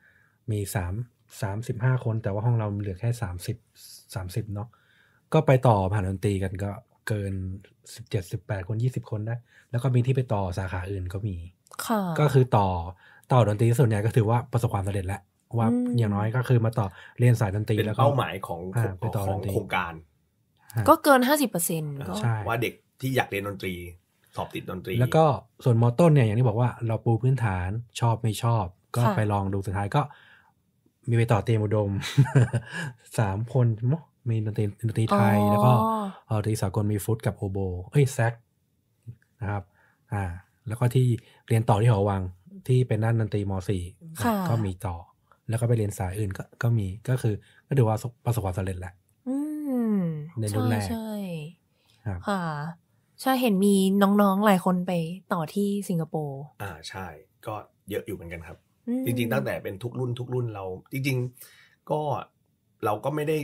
มีสามสามสิบห้าคน แต่ว่าห้องเราเหลือแค่สามสิบสามสิบเนาะก็ไปต่อผ่านดนตรีกันก็เกินสิบเจ็ดสิบแปดคนยี่สิบคนได้แล้วก็มีที่ไปต่อสาขาอื่นก็มีก็คือต่อต่อดนตรีส่วนใหญ่ก็ถือว่าประสบความสำเร็จแล้ว ว่าอย่างน้อยก็คือมาต่อเรียนสายดนตรีแล้วเป้าหมายของของโครงการ ก็เกินห้าสิบเปอร์เซ็นต์ว่าเด็กที่อยากเรียนดนตรีสอบติดดนตรี แล้วก็ส่วนมอต้นเนี่ยอย่างที่บอกว่าเราปูพื้นฐานชอบไม่ชอบ ก็ไปลองดูสุดท้ายก็ มีไปต่อเตรียมอุดม สามคนมมีดนตรีดนตรีไทยแล้วก็ดนตรีสากลมีฟุตกับโอโบเอ้ยแซกนะครับ อ่า แล้วก็ที่เรียนต่อที่หอวังที่เป็นด้านดนตรีม .4 ก็มีต่อ แล้วก็ไปเรียนสายอื่นก็ก็มีก็คือก็ถือว่าประสบความสำเร็จแหละในรุ่นแรกใช่ค่ะใช่เห็นมีน้องๆหลายคนไปต่อที่สิงคโปร์อ่าใช่ ก็เยอะอยู่เหมือนกันครับ จริง ๆ ตั้งแต่เป็นทุกรุ่นทุกรุ่นเรา จริง ๆก็เราก็ไม่ได้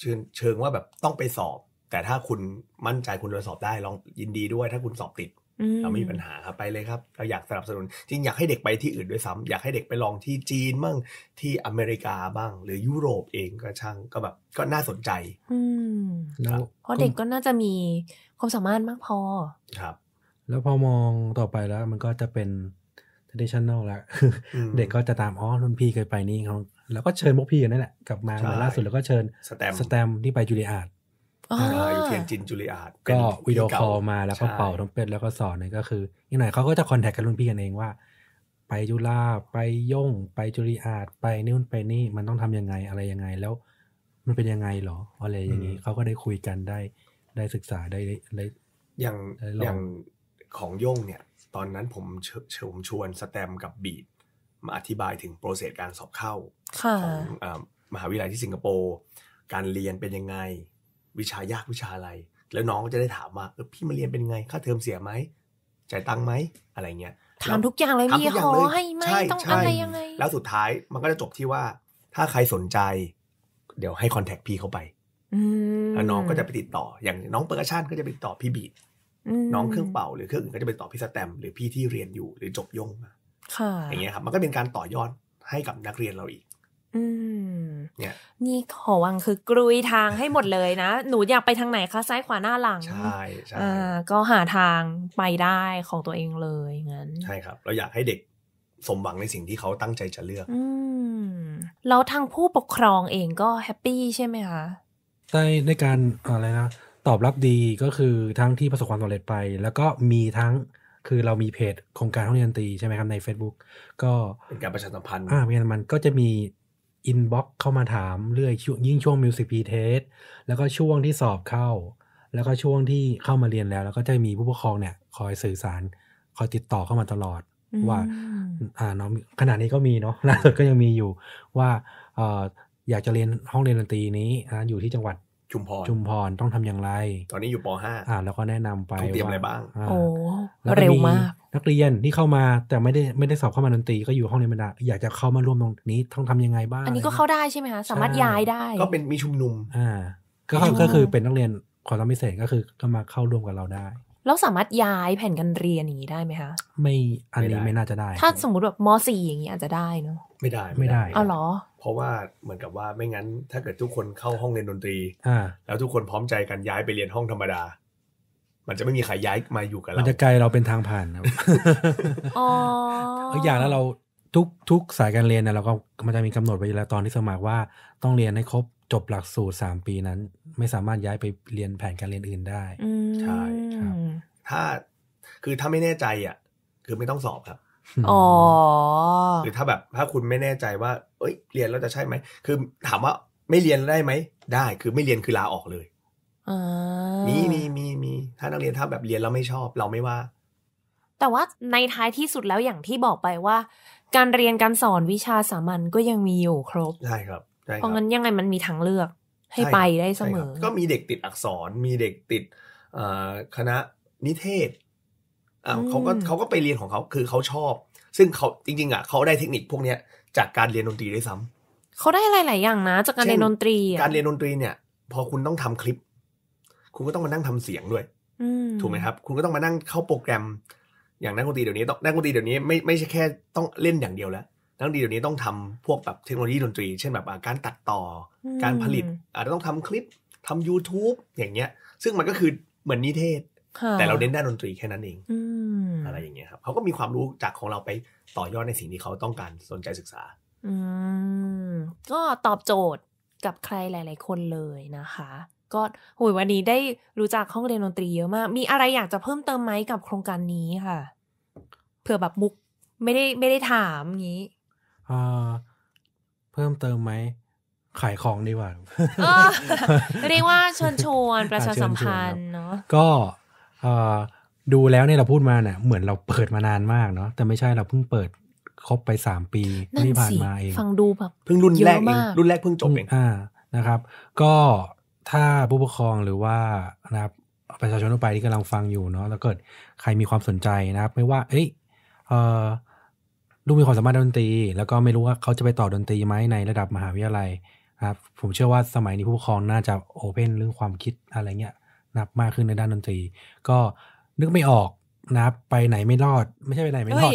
เชิญเชิงว่าแบบต้องไปสอบ แต่ถ้าคุณมั่นใจคุณจะสอบได้ลองยินดีด้วย ถ้าคุณสอบติดเราไม่มีปัญหาครับไปเลยครับเราอยากสนับสนุนจริงอยากให้เด็กไปที่อื่นด้วยซ้ำ อยากให้เด็กไปลองที่จีนบ้างที่อเมริกาบ้าง หรือยุโรปเองก็ช่างก็แบบก็น่าสนใจอืมเพราะเด็กก็น่าจะมีความสามารถมากพอครับแล้วพอมองต่อไปแล้วมันก็จะเป็นท r a d i t i น n แ l ละเด็กก็จะตามอ๋อนุ่นพี่เคยไปนี่เขาแล้วก็เชิญพวกพี่นั่นแหละกลับมาล่าสุดแล้วก็เชิญสแตมที่ไปจุเลียร์อยู่เทียนจินจุลิอาดก็วิดีโอคอลมาแล้วก็เป่าทองเป็ดแล้วก็สอนนี่ก็คือยางไงเขาก็จะคอนแทคกับรุ่นพี่กันเองว่าไปยุลาไปย่งไปจุลิอาดไปนู่นไปนี่มันต้องทำยังไงอะไรยังไงแล้วมันเป็นยังไงหรออะไรอย่างนี้เขาก็ได้คุยกันได้ ได้ศึกษาได้ได้อย่างอย่าง ของย่งเนี่ย ตอนนั้นผมเชิญชวนสแตมกับบีดมาอธิบายถึงโปรเซสการสอบเข้าของมหาวิทยาลัยที่สิงคโปร์การเรียนเป็นยังไงวิชายากวิชาอะไรแล้วน้องก็จะได้ถามว่าเออพี่มาเรียนเป็นไง ค่าเทอมเสียไหมจ่ายตังค์ไหมอะไรเงี้ยถามทุกอย่างเลยมีขอให้ไหมต้องอะไรยังไง แล้วสุดท้ายมันก็จะจบที่ว่าถ้าใครสนใจ เดี๋ยวให้คอนแทคพี่เข้าไปแล้วน้องก็จะไปติดต่ออย่างน้องเปอร์ชันก็จะไปติดต่อพี่บีดน้องเครื่องเป่าหรือ เครื่องอื่นก็จะไปต่อพี่สแตมหรือพี่ที่เรียนอยู่หรือจบยงมาอย่างเงี้ยครับมันก็เป็นการต่อยอดให้กับนักเรียนเราอีกเนี่ยนี่ขอวังคือกลุยทางให้หมดเลยนะ หนูอยากไปทางไหนคะ ซ้ายขวาหน้าหลัง ใช่ใช่ก็หาทางไปได้ของตัวเองเลยงั้นใช่ครับ เราอยากให้เด็กสมหวังในสิ่งที่เขาตั้งใจจะเลือกอแล้วทางผู้ปกครองเองก็แฮปปี้ใช่ไหมคะใช่ในการอะไรนะ ตอบรับดีก็คือทั้งที่ประสบความสำเร็จไป แล้วก็มีทั้งคือเรามีเพจโครงการห้องเรียนตีใช่ไหมครับใน Facebook ก็เป็นการประชาสัมพันธ์อ่าเป็นมันก็จะมีอินบ็อกเข้ามาถามเรื่อยยิ่งช่วงมิวสิกพีเทส แล้วก็ช่วงที่สอบเข้า แล้วก็ช่วงที่เข้ามาเรียนแล้ว แล้วก็จะมีผู้ปกครองเนี่ย คอยสื่อสารคอยติดต่อเข้ามาตลอด ว่าอ่าน้องขณะนี้ก็มีเนาะล่าสุดก็ยังมีอยู่ว่าเอออยากจะเรียนห้องเรียนดนตรีนี้นะอยู่ที่จังหวัดชุมพรชุมพรต้องทำอย่างไร ตอนนี้อยู่ป .5 อ่า แล้วก็แนะนำไปเตรียมอะไรบ้างโอ้เร็วมากนักเรียนที่เข้ามาแต่ไม่ได้ไม่ได้สอบเข้ามาดนตรีก็อยู่ห้องนรี้นรรดาอยากจะเข้ามาร่วมตรงนี้ต้องทำยังไงบ้าง อันนี้ก็เข้าได้ใช่ไหมคะสามารถย้ายได้ก็เป็นมีชุมนุมอ่าก็ก็คือเป็นนักเรียนขอทำพิเศษก็คือก็มาเข้าร่วมกับเราได้แล้วสามารถย้ายแผ่นการเรียนอย่างนี้ได้ไหมคะไม่อันนี้ไม่น่าจะได้ ถ้าสมมติแบบม .4 อย่างนี้อาจจะได้เนาะไม่ได้ไม่ได้เอเหรอ เพราะว่าเหมือนกับว่าไม่งั้น ถ้าเกิดทุกคนเข้าห้องเรียนดนตรีอ่าแล้วทุกคนพร้อมใจกันย้ายไปเรียนห้องธรรมดา มันจะไม่มีใครย้ายมาอยู่กับเรามันจะไกลเราเป็นทางผ่านครับอ๋อ อย่างแล้วเราทุกทุกสายการเรียนเนี่ยเราก็มันจะมีกำหนดไว้แล้วตอนที่สมัครว่าต้องเรียนให้ครบจบหลักสูตรสามปีนั้น ไม่สามารถย้ายไปเรียนแผนการเรียนอื่นได้ใช่ครับถ้าคือถ้าไม่แน่ใจอ่ะ คือไม่ต้องสอบครับหรือถ้าแบบถ้าคุณไม่แน่ใจว่าเอ้ย เรียนแล้วจะใช่ไหม คือถามว่าไม่เรียนได้ไหม ได้ คือไม่เรียนคือลาออกเลยมีมีมีมีถ้านักเรียนถ้าแบบเรียนแล้วไม่ชอบเราไม่ว่า แต่ว่าในท้ายที่สุดแล้วอย่างที่บอกไปว่า การเรียนการสอนวิชาสามัญก็ยังมีอยู่ครบใช่ครับเพราะงั้นยังไงมันมีทางเลือก ให้ไปได้เสมอ ก็มีเด็กติดอักษร มีเด็กติดคณะนิเทศเขาก็เขาก็ไปเรียนของเขาคือเขาชอบ ซึ่งเขาจริงๆอ่ะเขาได้เทคนิคพวกเนี้ยจากการเรียนดนตรีด้วยซ้ำเขาได้อะไรหลายอย่างนะจากการเรียนดนตรีการเรียนดนตรีเนี่ย พอคุณต้องทำคลิป คุณก็ต้องมานั่งทำเสียงด้วยถูกไหมครับ คุณก็ต้องมานั่งเข้าโปรแกรมอย่างนักดนตรีเดี๋ยวนี้ต้องนักดนตรีเดี๋ยวนี้ ไม่ไม่ใช่แค่ต้องเล่นอย่างเดียวแล้ว นักดนตรีเดี๋ยวนี้ต้องทำพวกแบบเทคโนโลยีดนตรีเช่นแบบการตัดต่อการผลิตอาจจะต้องทำคลิปทำ YouTube อย่างเงี้ย ซึ่งมันก็คือเหมือนนิเทศแต่เราเน้นด้านดนตรีแค่นั้นเองอะไรอย่างเงี้ยครับเขาก็มีความรู้จากของเราไปต่อยอดในสิ่งที่เขาต้องการสนใจศึกษาก็ตอบโจทย์กับใครหลาย ๆ คนเลยนะคะ ก็หุยวันนี้ได้รู้จักห้องเรียนดนตรีเยอะมาก มีอะไรอยากจะเพิ่มเติมไหมกับโครงการนี้ค่ะเผื่อแบบมุกไม่ได้ไม่ได้ถามงี้เพิ่มเติมไหมขายของดีกว่าเรียกว่าชวนชวนประชาสัมพันธ์เนาะก็ดูแล้วเนี่ยเราพูดมาเนี่ยเหมือนเราเปิดมานานมากเนาะแต่ไม่ใช่เราเพิ่งเปิดครบไปสามปีที่ผ่านมาเองฟังดูแบบเพิ่งรุ่นแรกเองรุ่นแรกเพิ่งจบเองอ่านะครับก็ถ้าผู้ปกครองหรือว่านะครับประชาชนทั่วไปที่กำลังฟังอยู่เนาะแล้วเกิดใครมีความสนใจนะครับ ไม่ว่า เอ้ยเออลูกมีความสามารถดนตรี แล้วก็ไม่รู้ว่าเขาจะไปต่อดนตรีไหมในระดับมหาวิทยาลัยครับผมเชื่อว่าสมัยนี้ผู้ปกครองน่าจะโอเพนเรื่องความคิดอะไรเงี้ยนะับมากขึ้นในด้านดนตรี ก็นึกไม่ออกนะไปไหนไม่รอด ไม่ใช่ไปไหนไม่รอด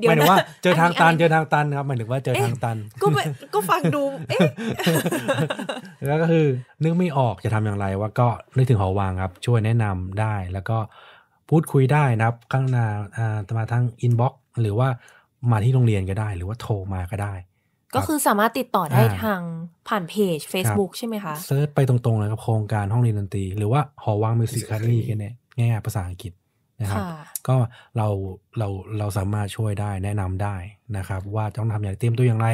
หมายถึงว่าเจอทางตันเจอทางตันครับหมายถึงว่าเจอทางตัน ก็ก็ฟังดูเอ๊ะแล้วก็คือ นึกไม่ออกจะทำอย่างไรว่าก็นึกถึงหอวังครับ ช่วยแนะนำได้ แล้วก็พูดคุยได้นะครับ ข้างหน้ามาทางอินบ็อกซ์หรือว่ามาที่โรงเรียนก็ได้ หรือว่าโทรมาก็ได้ก็คือสามารถติดต่อได้ทางผ่านเพจ Facebook ใช่ไหมคะเซิร์ชไปตรงๆ เลยกับ โครงการห้องเรียนดนตรี หรือว่า หอวังมิวสิคแคนี่กันเนี่ยง่ายภาษาอังกฤษนะครับก็เราเราเราสามารถช่วยได้แนะนำได้นะครับ ว่าต้องทำอย่างเตรียมตัวอย่างไร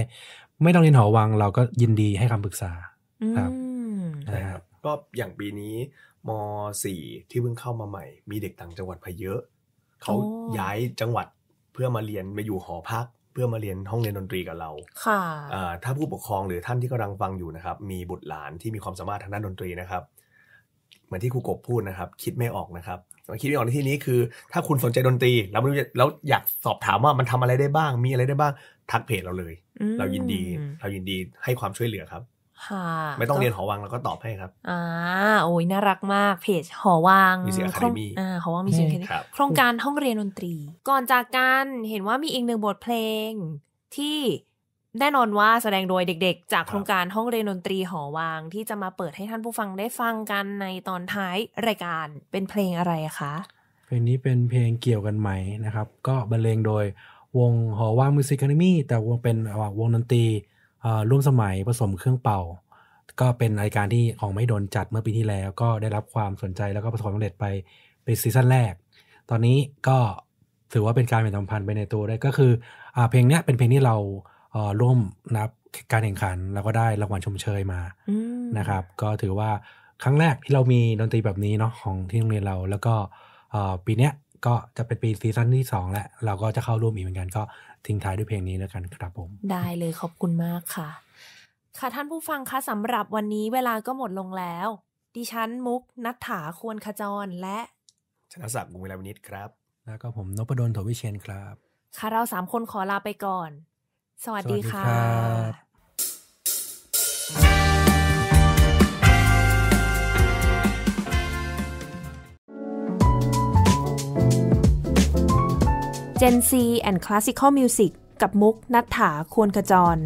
ไม่ต้องเรียนหอวังเราก็ยินดีให้คำปรึกษาครับนะครับก็อย่างปีนี้ม .4 ที่เพิ่งเข้ามาใหม่ มีเด็กต่างจังหวัดพปเยอะเขาย้ายจังหวัดเพื่อมาเรียนมาอยู่หอพักเพื่อมาเรียนห้องเรียนดนตรีกับเรา ค่ะถ้าผู้ปกครองหรือท่านที่กำลังฟังอยู่นะครับ มีบุตรหลานที่มีความสามารถทางด้านดนตรีนะครับ เหมือนที่ครูกบพูดนะครับ คิดไม่ออกนะครับคิดไม่ออกในที่นี้คือ ถ้าคุณสนใจดนตรีแล้วไม่รู้แล้วอยากสอบถามว่ามันทำอะไรได้บ้าง มีอะไรได้บ้าง ทักเพจเราเลย เรายินดี เรายินดีให้ความช่วยเหลือครับไม่ต้องเรียนหอวังเราก็ตอบให้ครับ อ่า โอ้ยน่ารักมาก เพจหอวังมีเสียคามีอ่าหอวังมีเสียคามีโครงการห้องเรียนดนตรี ก่อนจากกันเห็นว่ามีอีกหนึ่งบทเพลงที่แน่นอนว่าแสดงโดยเด็กๆ จากโครงการห้องเรียนดนตรี หอวังที่จะมาเปิดให้ท่านผู้ฟังได้ฟังกันในตอนท้ายรายการเป็นเพลงอะไรคะ เพลงนี้เป็นเพลงเกี่ยวกันไหมนะครับ ก็บรรเลงโดยวงหอวังมิวสิกแคนมี่แต่วงเป็นวงดนตรีร่วมสมัยผสมเครื่องเป่า ก็เป็นรายการที่ของไม่โดนจัดเมื่อปีที่แล้วก็ได้รับความสนใจแล้วก็ประสบความสำเร็จไปเป็นซีซั่นแรก ตอนนี้ก็ถือว่าเป็นการเป็นสัมพันธ์ไปในตัวได้ ก็คืออเพลงนี้เป็นเพลงที่เราร่วมนับการแข่งขัน แล้วก็ได้รางวัลชมเชยมา นะครับ ก็ถือว่าครั้งแรกที่เรามีดนตรีแบบนี้เนาะของที่โรงเรียนเรา แล้วก็ปีนี้ก็จะเป็นปีซีซั่นที่ 2 แล้วเราก็จะเข้าร่วมอีกเหมือนกันก็ทิ้งท้ายด้วยเพลงนี้แล้วกันครับผม ได้เลย ขอบคุณมากค่ะ ค่ะท่านผู้ฟังคะสำหรับวันนี้เวลาก็หมดลงแล้ว ดิฉันมุกนัฐถาควรขจรและ ชนะศักดิ์วงเวลาวินิจครับ แล้วก็ผมนพดลโถวิเชียนครับ ค่ะเราสามคนขอลาไปก่อน สวัสดีค่ะ Gen C and Classical Music กับมุกนัฐถาควรกระจร